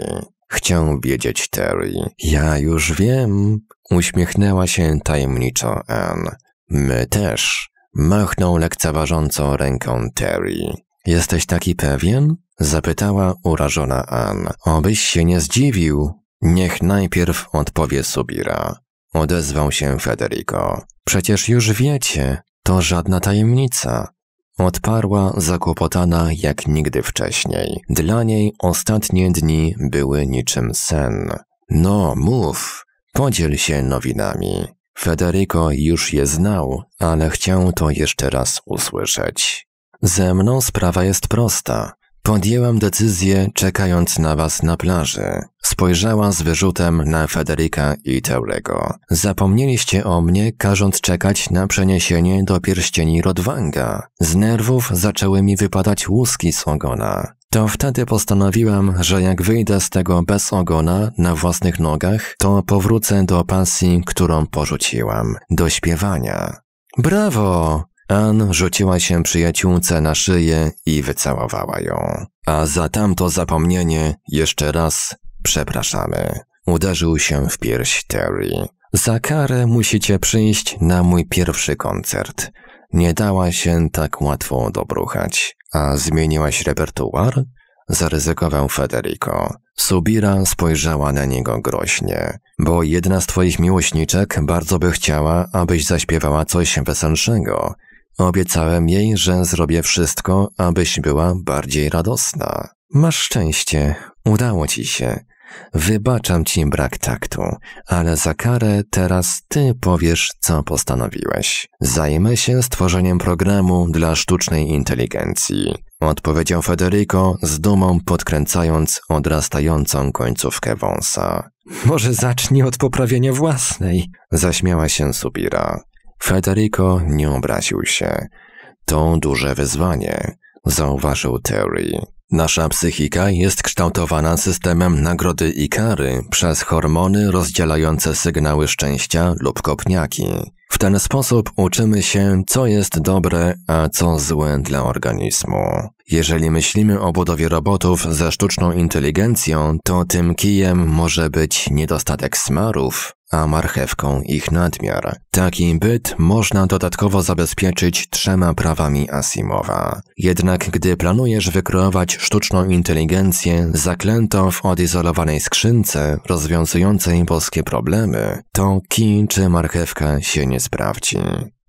Chciał wiedzieć Terry. Ja już wiem. Uśmiechnęła się tajemniczo Anne. My też. Machnął lekceważąco ręką Terry. Jesteś taki pewien? Zapytała urażona Ann. Obyś się nie zdziwił. Niech najpierw odpowie Subira. Odezwał się Federico. Przecież już wiecie, to żadna tajemnica. Odparła zakłopotana jak nigdy wcześniej. Dla niej ostatnie dni były niczym sen. No, mów, podziel się nowinami. Federico już je znał, ale chciał to jeszcze raz usłyszeć. Ze mną sprawa jest prosta. Podjęłam decyzję, czekając na was na plaży. Spojrzała z wyrzutem na Federika i Teurego. Zapomnieliście o mnie, każąc czekać na przeniesienie do pierścieni Rodwanga. Z nerwów zaczęły mi wypadać łuski z ogona. To wtedy postanowiłam, że jak wyjdę z tego bez ogona, na własnych nogach, to powrócę do pasji, którą porzuciłam. Do śpiewania. Brawo! Ann rzuciła się przyjaciółce na szyję i wycałowała ją. A za tamto zapomnienie jeszcze raz przepraszamy. Uderzył się w pierś Terry. Za karę musicie przyjść na mój pierwszy koncert. Nie dała się tak łatwo dobruchać. A zmieniłaś repertuar? Zaryzykował Federico. Subira spojrzała na niego groźnie, bo jedna z twoich miłośniczek bardzo by chciała, abyś zaśpiewała coś weselszego, Obiecałem jej, że zrobię wszystko, abyś była bardziej radosna. Masz szczęście, udało ci się. Wybaczam ci brak taktu, ale za karę teraz ty powiesz, co postanowiłeś. Zajmę się stworzeniem programu dla sztucznej inteligencji. Odpowiedział Federico z dumą podkręcając odrastającą końcówkę wąsa. Może zacznij od poprawienia własnej, zaśmiała się Subira. Federico nie obraził się. To duże wyzwanie, zauważył Terry. Nasza psychika jest kształtowana systemem nagrody i kary przez hormony rozdzielające sygnały szczęścia lub kopniaki. W ten sposób uczymy się, co jest dobre, a co złe dla organizmu. Jeżeli myślimy o budowie robotów ze sztuczną inteligencją, to tym kijem może być niedostatek smarów, a marchewką ich nadmiar. Taki byt można dodatkowo zabezpieczyć trzema prawami Asimowa. Jednak gdy planujesz wykreować sztuczną inteligencję zaklętą w odizolowanej skrzynce rozwiązującej boskie problemy, to kij czy marchewka się nie sprawdzi.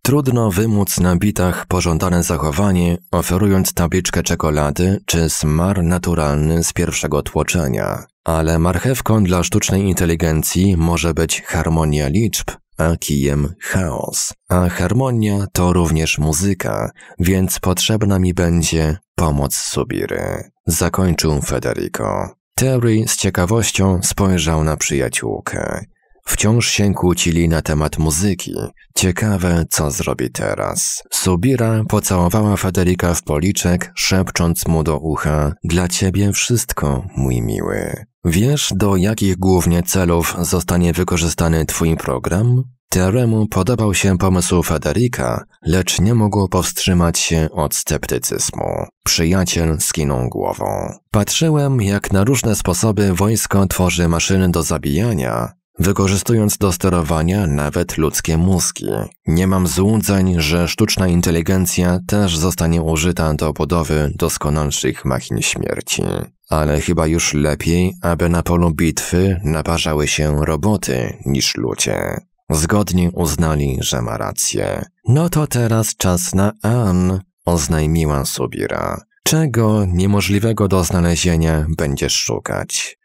Trudno wymóc na bitach pożądane zachowanie, oferując tabliczkę czekolady czy smar naturalny z pierwszego tłoczenia. Ale marchewką dla sztucznej inteligencji może być harmonia liczb, a kijem chaos. A harmonia to również muzyka, więc potrzebna mi będzie pomoc Subiry. Zakończył Federico. Terry z ciekawością spojrzał na przyjaciółkę. Wciąż się kłócili na temat muzyki. Ciekawe, co zrobi teraz. Subira pocałowała Federika w policzek, szepcząc mu do ucha Dla ciebie wszystko, mój miły. Wiesz, do jakich głównie celów zostanie wykorzystany twój program? Teremu podobał się pomysł Federika, lecz nie mógł powstrzymać się od sceptycyzmu. Przyjaciel skinął głową. Patrzyłem, jak na różne sposoby wojsko tworzy maszyny do zabijania, wykorzystując do sterowania nawet ludzkie mózgi. Nie mam złudzeń, że sztuczna inteligencja też zostanie użyta do budowy doskonalszych machin śmierci. Ale chyba już lepiej, aby na polu bitwy naparzały się roboty niż ludzie. Zgodnie uznali, że ma rację. No to teraz czas na Ann, oznajmiła Subira. Czego niemożliwego do znalezienia będziesz szukać?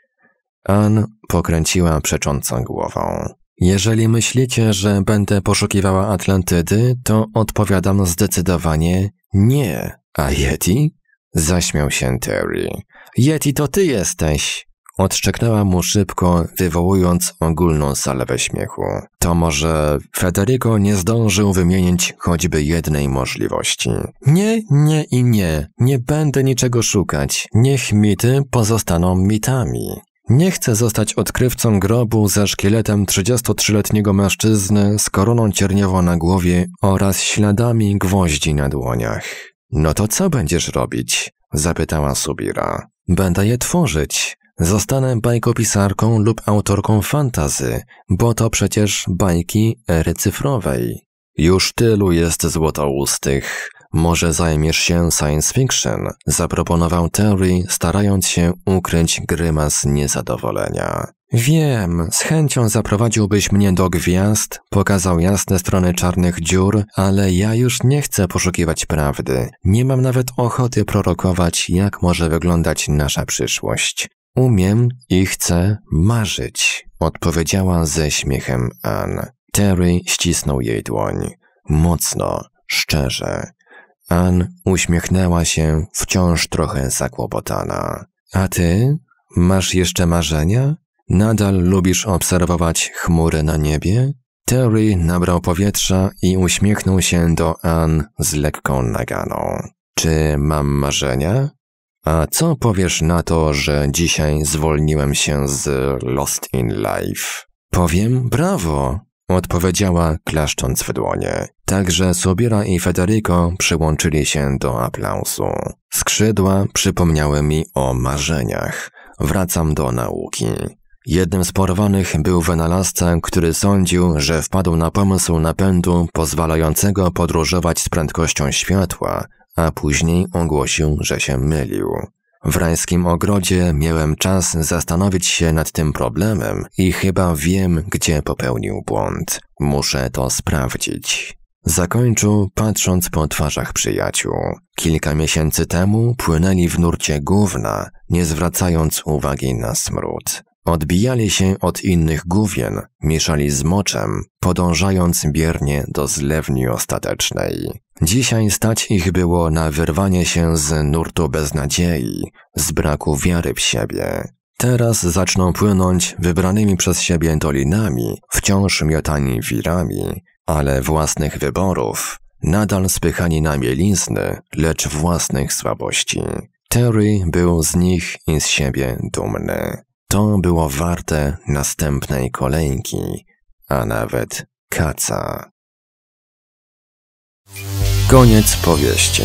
Ann pokręciła przecząco głową. Jeżeli myślicie, że będę poszukiwała Atlantydy, to odpowiadam zdecydowanie nie. A Yeti? Zaśmiał się Terry. Yeti to ty jesteś! Odszczeknęła mu szybko, wywołując ogólną salwę śmiechu. To może Federico nie zdążył wymienić choćby jednej możliwości. Nie, nie i nie. Nie będę niczego szukać. Niech mity pozostaną mitami. Nie chcę zostać odkrywcą grobu ze szkieletem 33-letniego mężczyzny z koroną cierniową na głowie oraz śladami gwoździ na dłoniach. No to co będziesz robić? zapytała Subira. Będę je tworzyć. Zostanę bajkopisarką lub autorką fantazy, bo to przecież bajki ery cyfrowej. Już tylu jest złotoustych, może zajmiesz się science fiction? Zaproponował Terry, starając się ukryć grymas niezadowolenia. Wiem, z chęcią zaprowadziłbyś mnie do gwiazd, pokazał jasne strony czarnych dziur, ale ja już nie chcę poszukiwać prawdy. Nie mam nawet ochoty prorokować, jak może wyglądać nasza przyszłość. Umiem i chcę marzyć, odpowiedziała ze śmiechem Ann. Terry ścisnął jej dłoń. Mocno, szczerze. Ann uśmiechnęła się, wciąż trochę zakłopotana. A ty? Masz jeszcze marzenia? Nadal lubisz obserwować chmury na niebie? Terry nabrał powietrza i uśmiechnął się do Ann z lekką naganą. Czy mam marzenia? A co powiesz na to, że dzisiaj zwolniłem się z Lost in Life? Powiem brawo, odpowiedziała klaszcząc w dłonie. Także Sobiera i Federico przyłączyli się do aplausu. Skrzydła przypomniały mi o marzeniach. Wracam do nauki. Jednym z porwanych był wynalazca, który sądził, że wpadł na pomysł napędu pozwalającego podróżować z prędkością światła, a później ogłosił, że się mylił. W rańskim ogrodzie miałem czas zastanowić się nad tym problemem i chyba wiem, gdzie popełnił błąd. Muszę to sprawdzić. Zakończył patrząc po twarzach przyjaciół. Kilka miesięcy temu płynęli w nurcie gówna, nie zwracając uwagi na smród. Odbijali się od innych główien, mieszali z moczem, podążając biernie do zlewni ostatecznej. Dzisiaj stać ich było na wyrwanie się z nurtu beznadziei, z braku wiary w siebie. Teraz zaczną płynąć wybranymi przez siebie dolinami, wciąż miotani wirami, ale własnych wyborów, nadal spychani na mielizny, lecz własnych słabości. Terry był z nich i z siebie dumny. To było warte następnej kolejki, a nawet kaca. Koniec powieści.